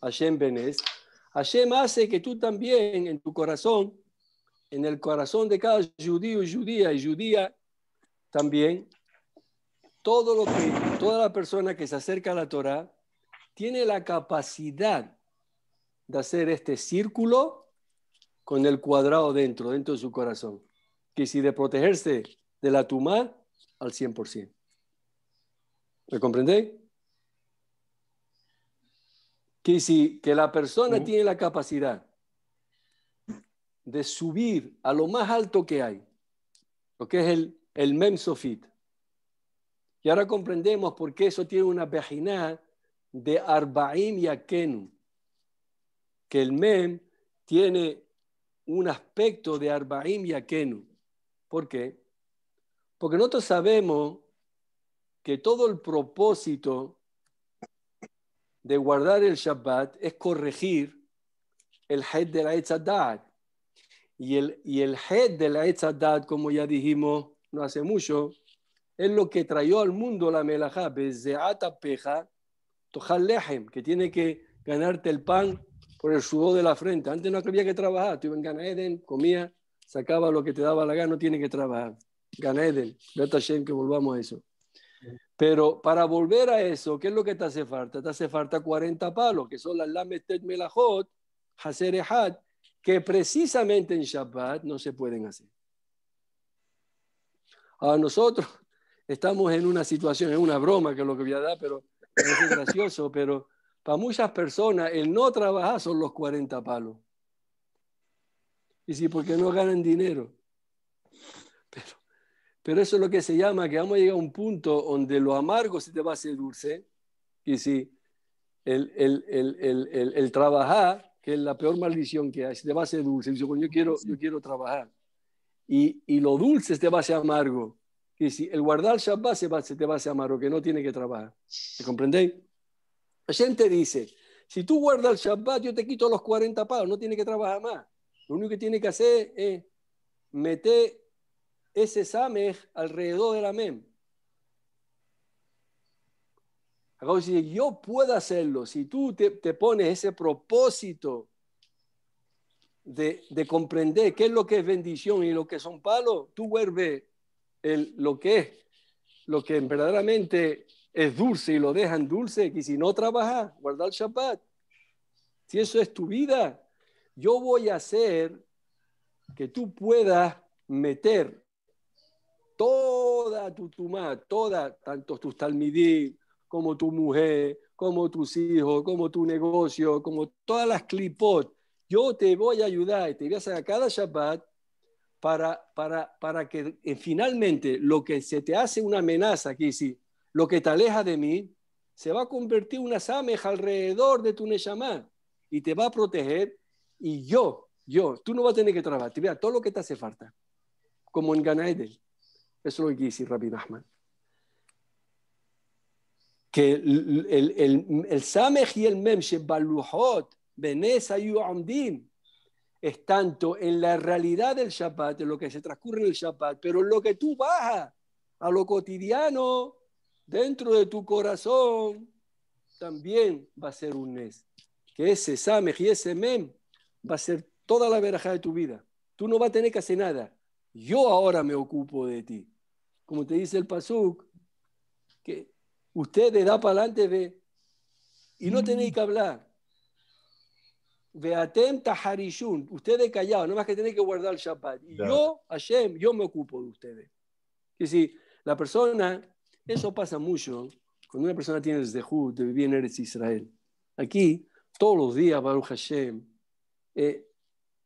Hashem Benes, Hashem hace que tú también en tu corazón, en el corazón de cada judío y judía y judía también, todo lo que, toda la persona que se acerca a la Torah tiene la capacidad de hacer este círculo con el cuadrado dentro, dentro de su corazón que si de protegerse de la tumba al 100%. ¿Me comprendéis? Que si que la persona tiene la capacidad de subir a lo más alto que hay, lo que es el, el Sofit. Y ahora comprendemos por qué eso tiene una vagina de Arbaim y Akenu, que el Mem tiene un aspecto de Arbaim y Akenu. ¿Por qué? Porque nosotros sabemos que todo el propósito de guardar el Shabbat es corregir el head de la Etzadat. Y el, y el head de la Etzadat, como ya dijimos no hace mucho, es lo que trayó al mundo la melajá, peja, lehem, que tiene que ganarte el pan por el sudor de la frente. Antes no había que trabajar, tú en Ganaeden, comía sacaba lo que te daba la gana, no tiene que trabajar. Gané está Hashem, que volvamos a eso. Pero para volver a eso, ¿qué es lo que te hace falta? Te hace falta 40 palos, que son las Lamestet Melahot, haserehat, que precisamente en Shabbat no se pueden hacer. A nosotros estamos en una situación, es una broma que es lo que voy a dar, pero es gracioso, pero para muchas personas el no trabajar son los 40 palos. Y si, porque no ganan dinero? Pero, pero eso es lo que se llama, que vamos a llegar a un punto donde lo amargo se te va a hacer dulce. Y si el, el, el, el trabajar, que es la peor maldición que hay, se te va a hacer dulce. Dice, yo quiero, yo quiero trabajar. Y, y lo dulce se te va a hacer amargo. Y si el guardar Shabbat se, va, se te va a hacer amargo, que no tiene que trabajar. ¿Me comprendéis? La gente dice, si tú guardas el Shabbat, yo te quito los 40 pagos, no tiene que trabajar más. Lo único que tiene que hacer es meter ese Samej alrededor del Amén. Mem. yo puedo hacerlo. Si tú te, pones ese propósito de, comprender qué es lo que es bendición y lo que son palos, tú vuelves el, lo que es, lo que verdaderamente es dulce y lo dejan dulce. Y si no trabajas, guardar el Shabbat. Si eso es tu vida, yo voy a hacer que tú puedas meter toda tu tumá, toda, tanto tus talmidí, como tu mujer, como tus hijos, como tu negocio, como todas las clipot. Yo te voy a ayudar y te voy a sacar cada Shabbat para, para, para que eh, finalmente lo que se te hace una amenaza aquí, sí, lo que te aleja de mí, se va a convertir una sameja alrededor de tu Neshama y te va a proteger y yo, yo, tú no vas a tener que trabajar, te todo lo que te hace falta, como en Ganaedel. Eso es lo que dice Rabbi Nachman. Que el, el, el, y el Mem, Shebaluhot, Benesa y Uamdim es tanto en la realidad del Shabbat, en lo que se transcurre en el Shabbat, pero en lo que tú bajas a lo cotidiano, dentro de tu corazón, también va a ser un Nes. Que ese Sameh y ese Mem va a ser toda la verja de tu vida. Tú no vas a tener que hacer nada. Yo ahora me ocupo de ti. Como te dice el Pasuk, que usted de da para adelante ve y no tenéis que hablar. Veatem taharishun, ustedes callados, más que tenéis que guardar el Shabbat. Y yo, Hashem, yo me ocupo de ustedes. Que si la persona, eso pasa mucho cuando una persona tiene desde zehut de bien eres Israel. Aquí, todos los días, Baruch Hashem, eh,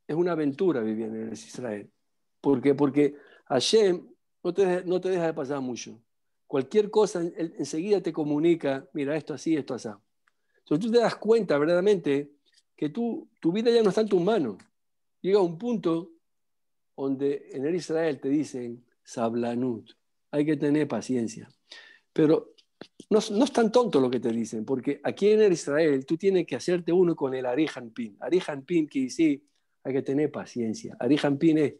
es una aventura vivir en el Israel. ¿Por qué? Porque Hashem no te, deja, no te deja de pasar mucho. Cualquier cosa enseguida te comunica, mira, esto así, esto así. Entonces tú te das cuenta verdaderamente que tú, tu vida ya no está en tus manos. Llega un punto donde en el Israel te dicen, sablanut, hay que tener paciencia. Pero no, no, es tan tonto lo que te dicen, porque aquí en Israel tú tienes que hacerte uno con el Pin. Arihan Pin que sí, hay que tener paciencia. Pin es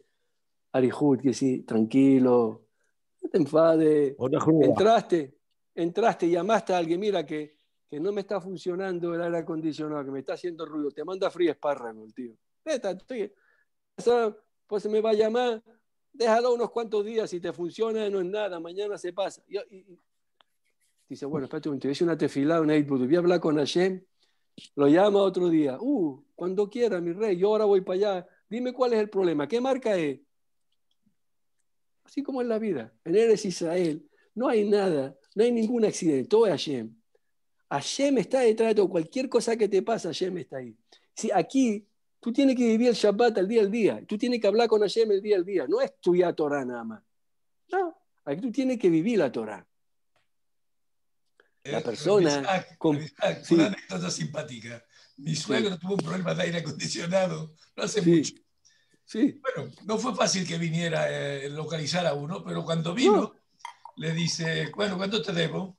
Arihut, que sí, tranquilo, no te enfades. Entraste, entraste, llamaste a alguien, mira que, que, no me está funcionando el aire acondicionado, que me está haciendo ruido, te manda frío espárrago el tío. Neta, pues me va a llamar, déjalo unos cuantos días, si te funciona no es nada, mañana se pasa. Y, dice, bueno, espérate un momento, una tefilá, una voy a hablar con Hashem, lo llama otro día, uh, cuando quiera, mi rey, yo ahora voy para allá, dime cuál es el problema, ¿qué marca es? Así como es la vida, en Eres Israel, no hay nada, no hay ningún accidente, todo es Hashem. Hashem está detrás de todo, cualquier cosa que te pasa, Hashem está ahí. Si aquí tú tienes que vivir el Shabbat al día al día, tú tienes que hablar con Hashem el día al día, no estudiar Torah nada más. No, aquí tú tienes que vivir la Torah. Eh, la persona. Ah, con, ah, Una anécdota simpática. Mi suegro tuvo un problema de aire acondicionado no hace mucho. Sí. Bueno, no fue fácil que viniera a eh, localizar a uno, pero cuando vino, le dice, bueno, ¿cuánto te debo?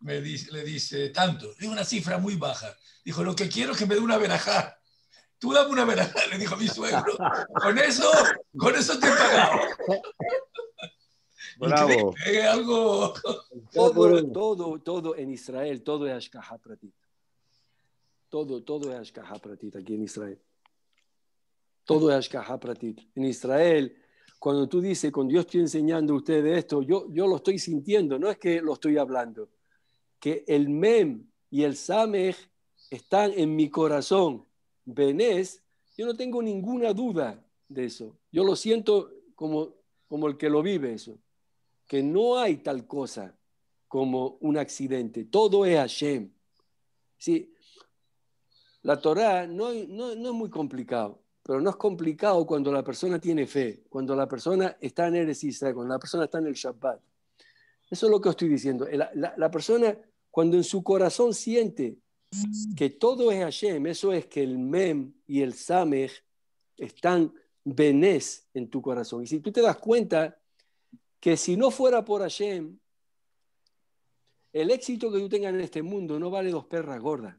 Me dice, le dice, tanto. Dijo una cifra muy baja. Dijo, lo que quiero es que me dé una verajá. Tú dame una verajá, le dijo mi suegro. con eso, con eso te he pagado. Bravo. algo... Todo, todo, todo en Israel, todo es Ashkaha Pratit. Todo, todo es Ashkaha Pratit aquí en Israel. Todo es Ashkaha Pratit. En Israel, cuando tú dices, cuando yo estoy enseñando a ustedes esto, yo, yo lo estoy sintiendo, no es que lo estoy hablando. Que el Mem y el Samej están en mi corazón. Venés, yo no tengo ninguna duda de eso. Yo lo siento como, como el que lo vive eso que no hay tal cosa como un accidente, todo es Hashem. ¿Sí? La Torah no, no, es muy complicado, pero no es complicado cuando la persona tiene fe, cuando la persona está en Eres cuando la persona está en el Shabbat. Eso es lo que estoy diciendo. La, persona, cuando en su corazón siente que todo es Hashem, eso es que el Mem y el Samech están Benes en tu corazón. Y si tú te das cuenta, que si no fuera por Hashem, el éxito que tú tengas en este mundo no vale dos perras gordas.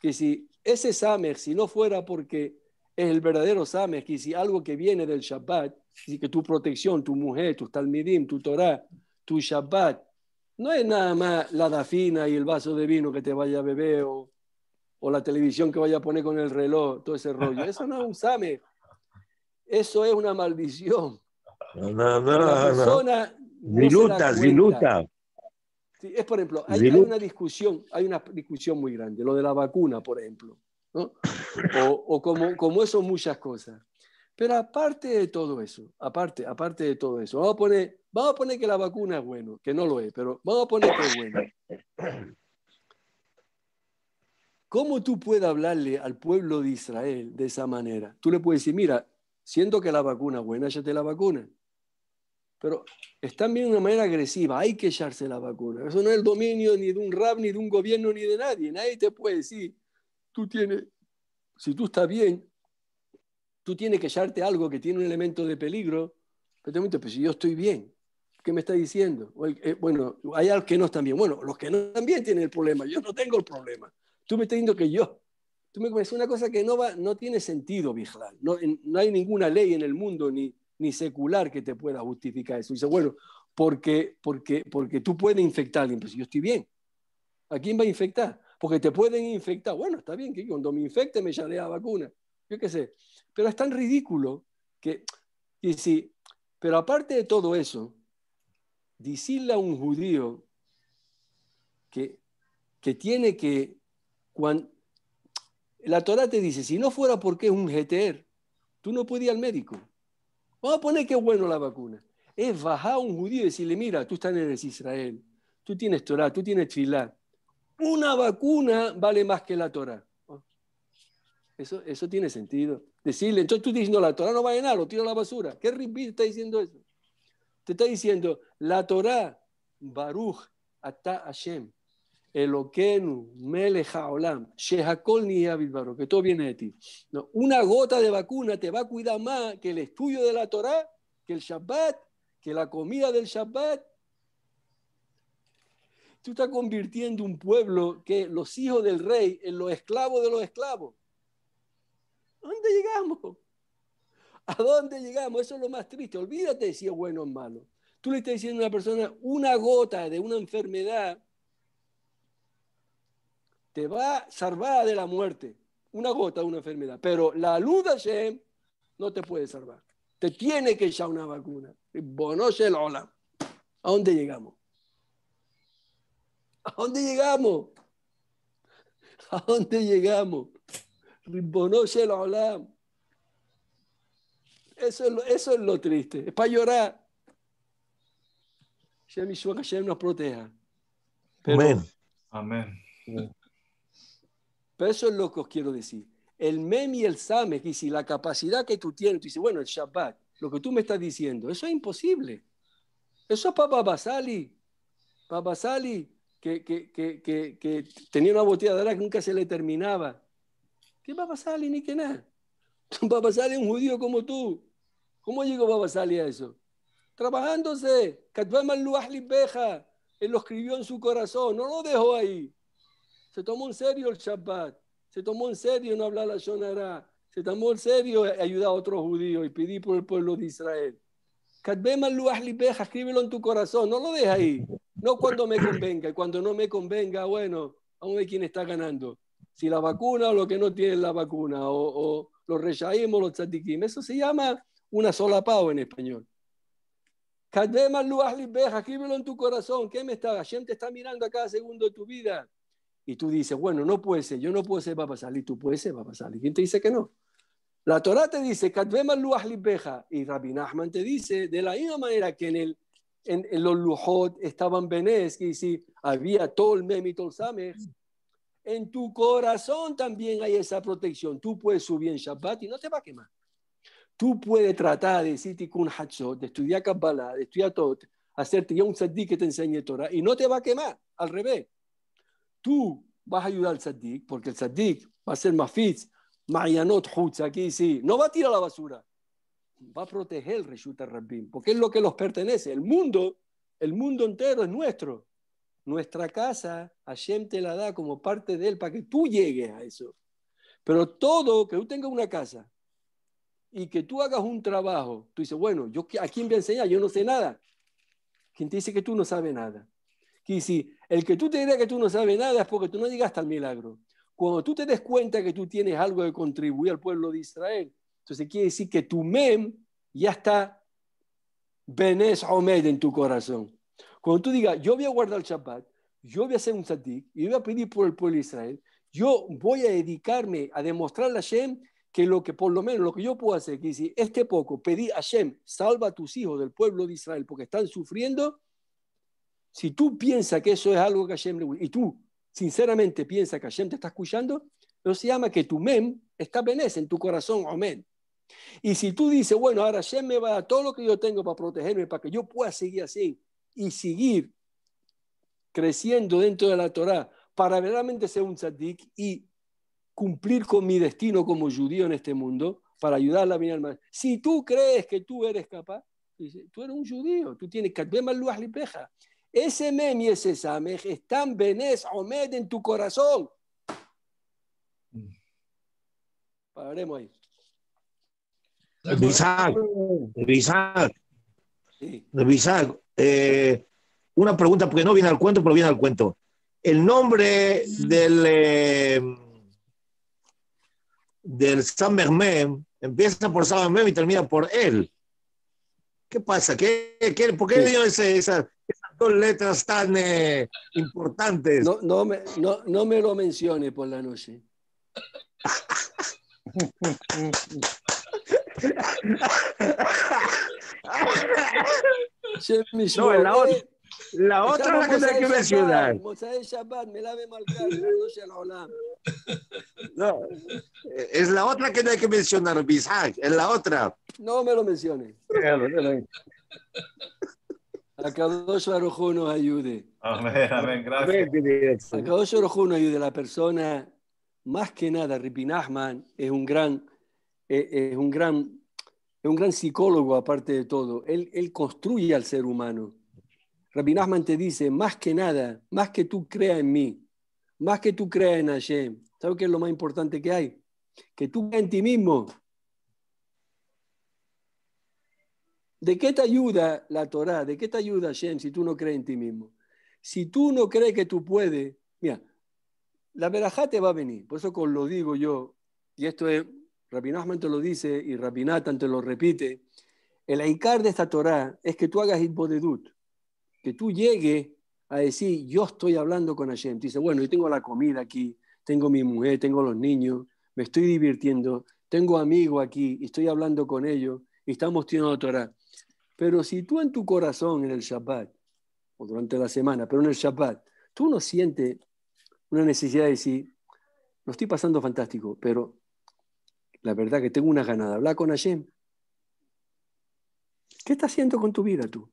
Que si ese Samer, si no fuera porque es el verdadero Samer, que si algo que viene del Shabbat, que tu protección, tu mujer, tu Talmidim, tu Torah, tu Shabbat, no es nada más la dafina y el vaso de vino que te vaya a beber o, o la televisión que vaya a poner con el reloj, todo ese rollo. Eso no es un Samer. Eso es una maldición. No, no, la no. Diluta, Sí, es, por ejemplo, hay, una discusión, hay una discusión muy grande, lo de la vacuna, por ejemplo, ¿no? o, o, como, como eso muchas cosas. Pero aparte de todo eso, aparte, aparte de todo eso, vamos a poner, vamos a poner que la vacuna es bueno, que no lo es, pero vamos a poner que es bueno. ¿Cómo tú puedes hablarle al pueblo de Israel de esa manera? Tú le puedes decir, mira, Siento que la vacuna buena ya te la vacuna. Pero están viendo de una manera agresiva, hay que echarse la vacuna. Eso no es el dominio ni de un rap, ni de un gobierno, ni de nadie. Nadie te puede decir, tú tienes, si tú estás bien, tú tienes que echarte algo que tiene un elemento de peligro. Pero te pero si yo estoy bien, ¿qué me está diciendo? Eh, bueno, hay al que no están bien. Bueno, los que no están bien tienen el problema, yo no tengo el problema. Tú me estás diciendo que yo es una cosa que no, va, no tiene sentido, Bijlal. No, no, hay ninguna ley en el mundo, ni, ni secular, que te pueda justificar eso. dice, bueno, porque, porque, porque tú puedes infectar a alguien. Pues yo estoy bien. ¿A quién va a infectar? Porque te pueden infectar. Bueno, está bien que cuando me infecte me llame la vacuna. Yo qué sé. Pero es tan ridículo que. Y sí pero aparte de todo eso, decirle a un judío que, que tiene que. Cuando, la Torah te dice, si no fuera porque es un GTR, tú no podías ir al médico. Vamos a poner que es bueno la vacuna. Es bajar a un judío y decirle, mira, tú estás en Israel, tú tienes Torah, tú tienes Chilá. Una vacuna vale más que la Torah. Eso, eso tiene sentido. Decirle, entonces tú dices, no, la Torah no vale nada, lo tiro a la basura. ¿Qué te está diciendo eso? Te está diciendo, la Torah, Baruch, Ata Hashem, Eloquenu, Melejaolam, Haolam, Shehakol que todo viene de ti. una gota de vacuna te va a cuidar más que el estudio de la Torá, que el Shabbat, que la comida del Shabbat. Tú estás convirtiendo un pueblo que los hijos del rey en los esclavos de los esclavos. ¿A dónde llegamos? ¿A dónde llegamos? Eso es lo más triste. Olvídate si es bueno o malo. Tú le estás diciendo a una persona una gota de una enfermedad te va a salvar de la muerte, una gota de una enfermedad, pero la luz de no te puede salvar. Te tiene que echar una vacuna. el ¿A dónde llegamos? ¿A dónde llegamos? ¿A dónde llegamos? el Eso es, lo, eso es lo triste. Es para llorar. mi y Hashem nos proteja. Amén. Amén. Pero eso es lo que os quiero decir. El mem y el Same, que si la capacidad que tú tienes, tú dices, bueno, el Shabbat, lo que tú me estás diciendo, eso es imposible. Eso es para Babasali. Babasali, que, que, que, tenía una botella de agua que nunca se le terminaba. ¿Qué Babasali ni qué nada? Babasali es un judío como tú. ¿Cómo llegó Babasali a eso? Trabajándose. Él lo escribió en su corazón, no lo dejó ahí se tomó en serio el Shabbat, se tomó en serio no hablar la Shonara, se tomó en serio ayudar a otros judíos y pedir por el pueblo de Israel. Escríbelo en tu corazón, no lo dejes ahí. No cuando me convenga, y cuando no me convenga, bueno, aún ver quién está ganando. Si la vacuna o lo que no tiene la vacuna, o, los reshaim o los tzaddikim. Eso se llama una sola pao en español. Escríbelo en tu corazón. ¿Qué me está? ¿Quién te está mirando a cada segundo de tu vida y tú dices, bueno, no puede ser, yo no puedo ser va a pasar. Y tú puedes ser pasar y ¿Quién te dice que no? La Torah te dice, y Rabbi Nachman te dice, de la misma manera que en, el, en, los lujot estaban Benes, que si había tol mem y tol en tu corazón también hay esa protección. Tú puedes subir en Shabbat y no te va a quemar. Tú puedes tratar de decir tikkun hatzot, de estudiar Kabbalah, de estudiar todo hacerte ya un que te enseñe Torah y no te va a quemar, al revés tú vas a ayudar al Saddik, porque el Saddik va a ser mafiz, mayanot hutz, aquí sí, no va a tirar la basura, va a proteger el Reshut Rabim porque es lo que los pertenece, el mundo, el mundo entero es nuestro. Nuestra casa, Hashem te la da como parte de él para que tú llegues a eso. Pero todo, que tú tengas una casa y que tú hagas un trabajo, tú dices, bueno, yo, ¿a quién voy a enseñar? Yo no sé nada. ¿Quién te dice que tú no sabes nada? Que si el que tú te digas que tú no sabes nada es porque tú no llegaste al milagro. Cuando tú te des cuenta que tú tienes algo que contribuir al pueblo de Israel, entonces quiere decir que tu mem ya está Benes Omed en tu corazón. Cuando tú digas, yo voy a guardar el Shabbat, yo voy a hacer un tzaddik, y voy a pedir por el pueblo de Israel, yo voy a dedicarme a demostrar a Hashem que lo que por lo menos lo que yo puedo hacer, que si este poco pedí a Hashem, salva a tus hijos del pueblo de Israel porque están sufriendo, si tú piensas que eso es algo que Hashem le gusta, y tú sinceramente piensas que Hashem te está escuchando, eso se llama que tu mem está benes en tu corazón, amén. Y si tú dices, bueno, ahora Hashem me va a dar todo lo que yo tengo para protegerme, para que yo pueda seguir así y seguir creciendo dentro de la Torá para verdaderamente ser un tzaddik, y cumplir con mi destino como judío en este mundo, para ayudar a la vida Si tú crees que tú eres capaz, tú eres un judío, tú tienes que ese mem y ese samej están benés, omed en tu corazón. Pararemos ahí. El Bisag, sí. Eh, una pregunta, porque no viene al cuento, pero viene al cuento. El nombre del, eh, del empieza por San Mem y termina por él. ¿Qué pasa? ¿Qué, qué por qué sí. dio esa, con letras tan eh, importantes. No, no, me, no, no me lo mencione por la noche. no, la otra. La otra es la que hay que mencionar. No, eh, es la otra que no hay que mencionar, Bizaj, es la otra. No me lo menciones. Kadosh Barujú nos ayude. Amén, amén, gracias. Kadosh nos ayude. La persona, más que nada, Ripin Ahman es un gran, eh, es un gran, es un gran psicólogo aparte de todo. Él, él construye al ser humano. Rabin te dice, más que nada, más que tú creas en mí, más que tú creas en Hashem, ¿sabes qué es lo más importante que hay? Que tú creas en ti mismo. ¿De qué te ayuda la Torá? ¿De qué te ayuda Shem si tú no crees en ti mismo? Si tú no crees que tú puedes, mira, la verajá te va a venir. Por eso lo digo yo, y esto es, te lo dice y Rabinatan te lo repite, el aicar de esta Torá es que tú hagas hipodedut, que tú llegues a decir, yo estoy hablando con Hashem. Dice, bueno, yo tengo la comida aquí, tengo mi mujer, tengo los niños, me estoy divirtiendo, tengo amigos aquí y estoy hablando con ellos y estamos teniendo Torah. Pero si tú en tu corazón, en el Shabbat, o durante la semana, pero en el Shabbat, tú no sientes una necesidad de decir, lo estoy pasando fantástico, pero la verdad que tengo una ganada, hablar con Hashem. ¿Qué estás haciendo con tu vida tú?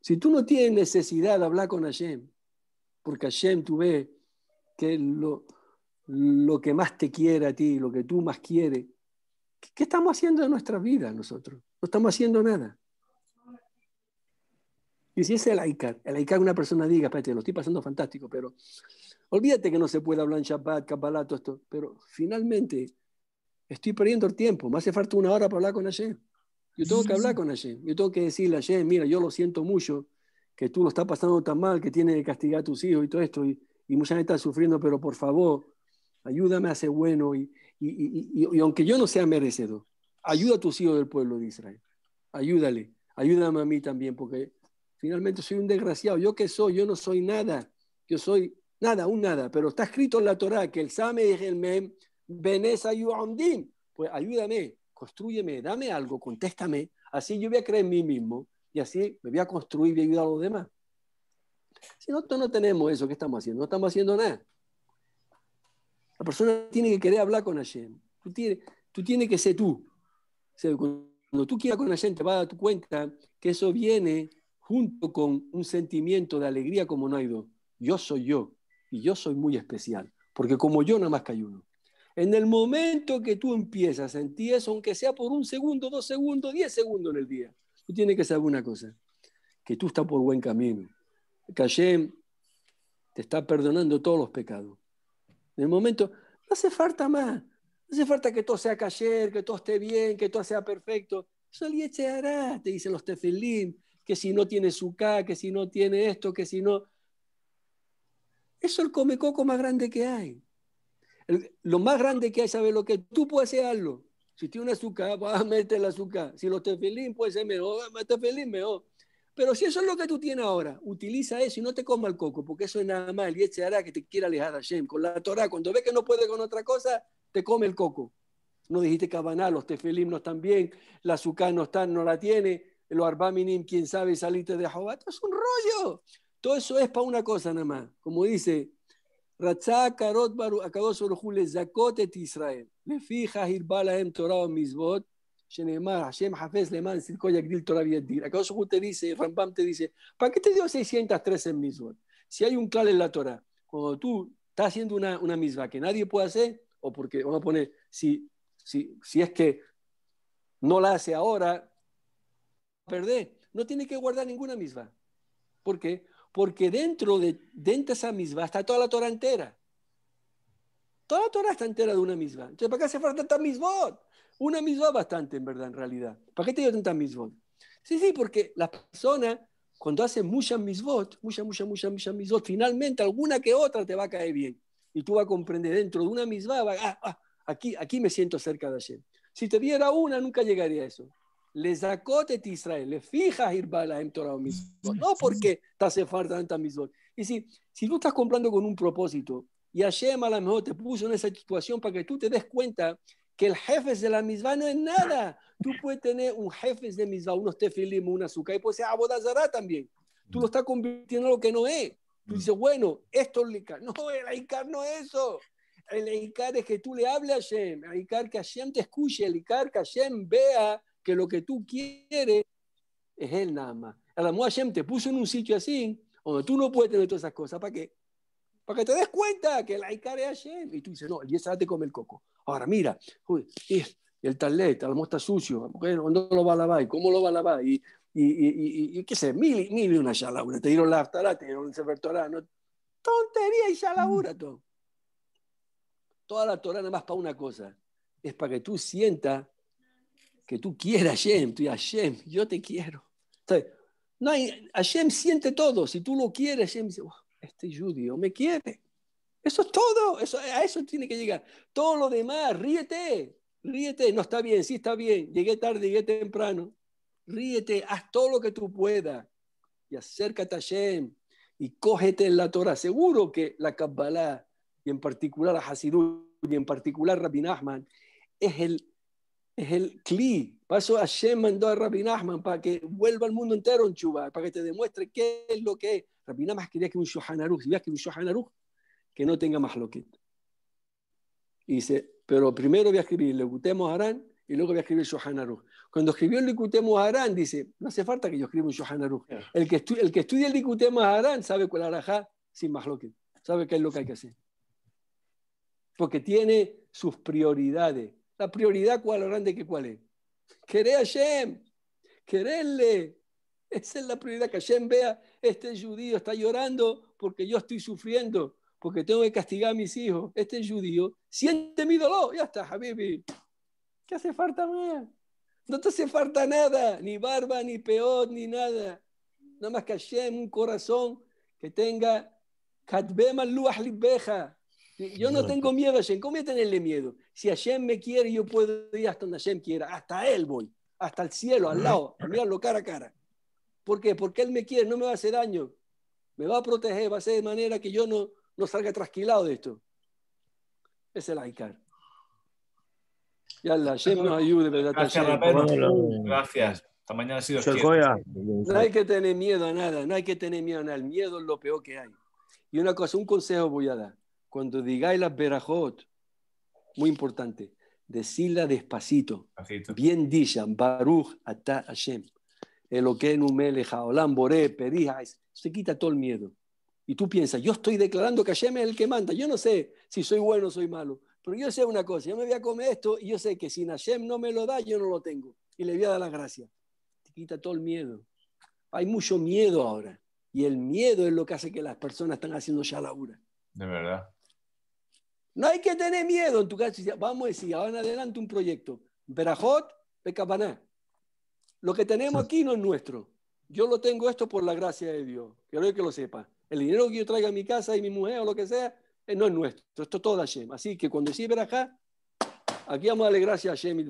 Si tú no tienes necesidad de hablar con Hashem, porque Hashem tú ves que lo, lo que más te quiere a ti, lo que tú más quieres, ¿qué estamos haciendo en nuestra vida nosotros? No estamos haciendo nada. Y si es el AICAR, el Aikar una persona diga, espérate, lo estoy pasando fantástico, pero olvídate que no se puede hablar en Shabbat, Kabbalah, todo esto, pero finalmente estoy perdiendo el tiempo, me hace falta una hora para hablar con Hashem. Yo tengo que hablar con Hashem, yo tengo que decirle a Hashem, mira, yo lo siento mucho, que tú lo estás pasando tan mal, que tienes que castigar a tus hijos y todo esto, y, y mucha gente está sufriendo, pero por favor, ayúdame a ser bueno, y, y, y aunque yo no sea merecedor, ayuda a tus hijos del pueblo de Israel, ayúdale, ayúdame a mí también, porque Finalmente soy un desgraciado. ¿Yo qué soy? Yo no soy nada. Yo soy nada, un nada. Pero está escrito en la Torah que el Same y el Mem, Pues ayúdame, construyeme, dame algo, contéstame. Así yo voy a creer en mí mismo y así me voy a construir y ayudar a los demás. Si nosotros no tenemos eso, ¿qué estamos haciendo? No estamos haciendo nada. La persona tiene que querer hablar con Hashem. Tú tienes, tú tienes que ser tú. cuando tú quieras con Hashem, te vas a dar cuenta que eso viene junto con un sentimiento de alegría como no hay dos. Yo soy yo y yo soy muy especial, porque como yo nada más que hay uno. En el momento que tú empiezas a sentir eso, aunque sea por un segundo, dos segundos, diez segundos en el día, tú tienes que saber una cosa, que tú estás por buen camino, que te está perdonando todos los pecados. En el momento, no hace falta más, no hace falta que todo sea cayer, que todo esté bien, que todo sea perfecto. Eso el te dicen los Tefilín que si no tiene azúcar que si no tiene esto, que si no... Eso es el coco más grande que hay. lo más grande que hay, ¿sabes lo que? Tú puedes hacerlo. Si tiene azúcar, va a meter el azúcar. Si los tefilín, puede ser mejor, Los tefilín, mejor. Pero si eso es lo que tú tienes ahora, utiliza eso y no te coma el coco, porque eso es nada más. Y se hará que te quiera alejar a Hashem. Con la Torah, cuando ve que no puede con otra cosa, te come el coco. No dijiste cabaná, los tefelim no están bien, la azúcar no, está, no la tiene, el arbaminim, quién sabe, salite de Jehová. es un rollo. Todo eso es para una cosa nada más. Como dice, Ratzá, Karot, Baru, Akados, Zakot Zakotet, Israel. Le fija, Hirbalahem, Torah, Misbot. Shenemar, Hashem, Hafez, Leman, Sirko, Yagdil, Torah, Yadir. Akados, te dice, Rambam te dice, ¿para qué te dio 613 en Si hay un clal en la Torah, cuando tú estás haciendo una, una misma que nadie puede hacer, o porque, vamos a poner, si, si, si es que no la hace ahora, perder. No tiene que guardar ninguna misma. ¿Por qué? Porque dentro de, dentro esa misma está toda la Torah entera. Toda la Torah está entera de una misma. Entonces, ¿para qué hace falta tanta misma? Una misma bastante, en verdad, en realidad. ¿Para qué te dio tanta misma? Sí, sí, porque la persona, cuando hace muchas misbot, muchas, muchas, muchas, muchas finalmente alguna que otra te va a caer bien. Y tú vas a comprender dentro de una misma, ah, ah, aquí, aquí me siento cerca de ayer Si te diera una, nunca llegaría a eso le sacó de Israel, le fija en Torah mismo. No porque te hace falta tanta Y si, si tú estás comprando con un propósito y Hashem a lo mejor te puso en esa situación para que tú te des cuenta que el jefe de la misma no es nada. Tú puedes tener un jefe de misma, unos tefilim, un azúcar y puede ser abodazará también. Tú lo estás convirtiendo en lo que no es. Tú dices, bueno, esto es el No, el Icar no es eso. El Icar es que tú le hables a Hashem. El Icar que Hashem te escuche. El Icar que Hashem vea que lo que tú quieres es Él nada más. Alamú Hashem te puso en un sitio así, donde tú no puedes tener todas esas cosas. ¿Para qué? Para que te des cuenta que la Icar es Y tú dices, no, el esa te come el coco. Ahora, mira, uy, y el talet, está sucio, ¿dónde lo va a lavar? ¿Cómo lo va a lavar? Y, y, y, qué sé, mil, mil y una shalaura. Te dieron la te dieron el sefer no, tontería y shalabura todo. Toda la Torah nada más para una cosa, es para que tú sientas que tú quieras Hashem, tú Hashem, yo te quiero. no hay, Hashem siente todo, si tú lo quieres, Hashem dice, este judío me quiere. Eso es todo, eso, a eso tiene que llegar. Todo lo demás, ríete, ríete, no está bien, sí está bien, llegué tarde, llegué temprano. Ríete, haz todo lo que tú puedas y acércate a Hashem y cógete en la Torah. Seguro que la Kabbalah, y en particular a Hasidut, y en particular Rabbi Nachman, es el es el cli paso a y mandó a Rabin Ahman para que vuelva al mundo entero en para que te demuestre qué es lo que es. Rabin quería que un Shohan que un que no tenga más loquet. dice, pero primero voy a escribir a Harán y luego voy a escribir Cuando escribió el a Harán, dice, no hace falta que yo escriba un Shohan El que, el que estudia el Likutemos Harán sabe cuál araja sin más que sabe qué es lo que hay que hacer. Porque tiene sus prioridades la prioridad, ¿cuál? grande que cuál es. a Hashem, quererle. Esa es la prioridad que Hashem vea. Este judío está llorando porque yo estoy sufriendo, porque tengo que castigar a mis hijos. Este judío siente mi dolor. Ya está, Habibi. ¿Qué hace falta más? No te hace falta nada, ni barba, ni peor, ni nada. Nada más que Hashem, un corazón que tenga. Yo no tengo miedo, Hashem. ¿Cómo voy a tenerle miedo? Si Hashem me quiere, yo puedo ir hasta donde Hashem quiera. Hasta Él voy, hasta el cielo, al lado, Míralo cara a cara. ¿Por qué? Porque Él me quiere, no me va a hacer daño. Me va a proteger, va a ser de manera que yo no, salga trasquilado de esto. Es el Aikar. la Hashem nos ayude, Gracias, Hasta mañana ha sido No hay que tener miedo a nada, no hay que tener miedo a nada. El miedo es lo peor que hay. Y una cosa, un consejo voy a dar. Cuando digáis las verajot, muy importante, decirla despacito, bien dicha, Baruch Ata Hashem, se quita todo el miedo. Y tú piensas, yo estoy declarando que Hashem es el que manda, yo no sé si soy bueno o soy malo, pero yo sé una cosa, yo me voy a comer esto y yo sé que si Hashem no me lo da, yo no lo tengo. Y le voy a dar la gracia, Te quita todo el miedo. Hay mucho miedo ahora. Y el miedo es lo que hace que las personas están haciendo ya laura. De verdad. No hay que tener miedo en tu casa. Vamos a decir, ahora en adelante un proyecto. Verajot, Pecapaná. Lo que tenemos aquí no es nuestro. Yo lo tengo esto por la gracia de Dios. Quiero que lo sepa. El dinero que yo traiga a mi casa y mi mujer o lo que sea, eh, no es nuestro. Esto es todo de Hashem. Así que cuando decís verajá, aquí vamos a darle gracias a Hashem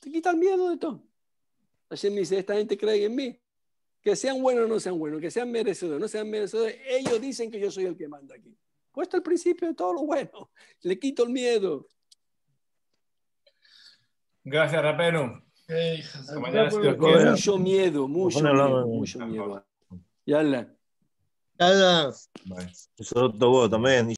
Te quita el miedo de todo. Hashem dice, esta gente cree en mí. Que sean buenos o no sean buenos, que sean merecedores, o no sean merecedores. Ellos dicen que yo soy el que manda aquí. Puesto el principio de todo lo bueno. Le quito el miedo. Gracias, Rapero. mucho miedo, mucho miedo, Y miedo. Yala. Yala. Eso es todo también.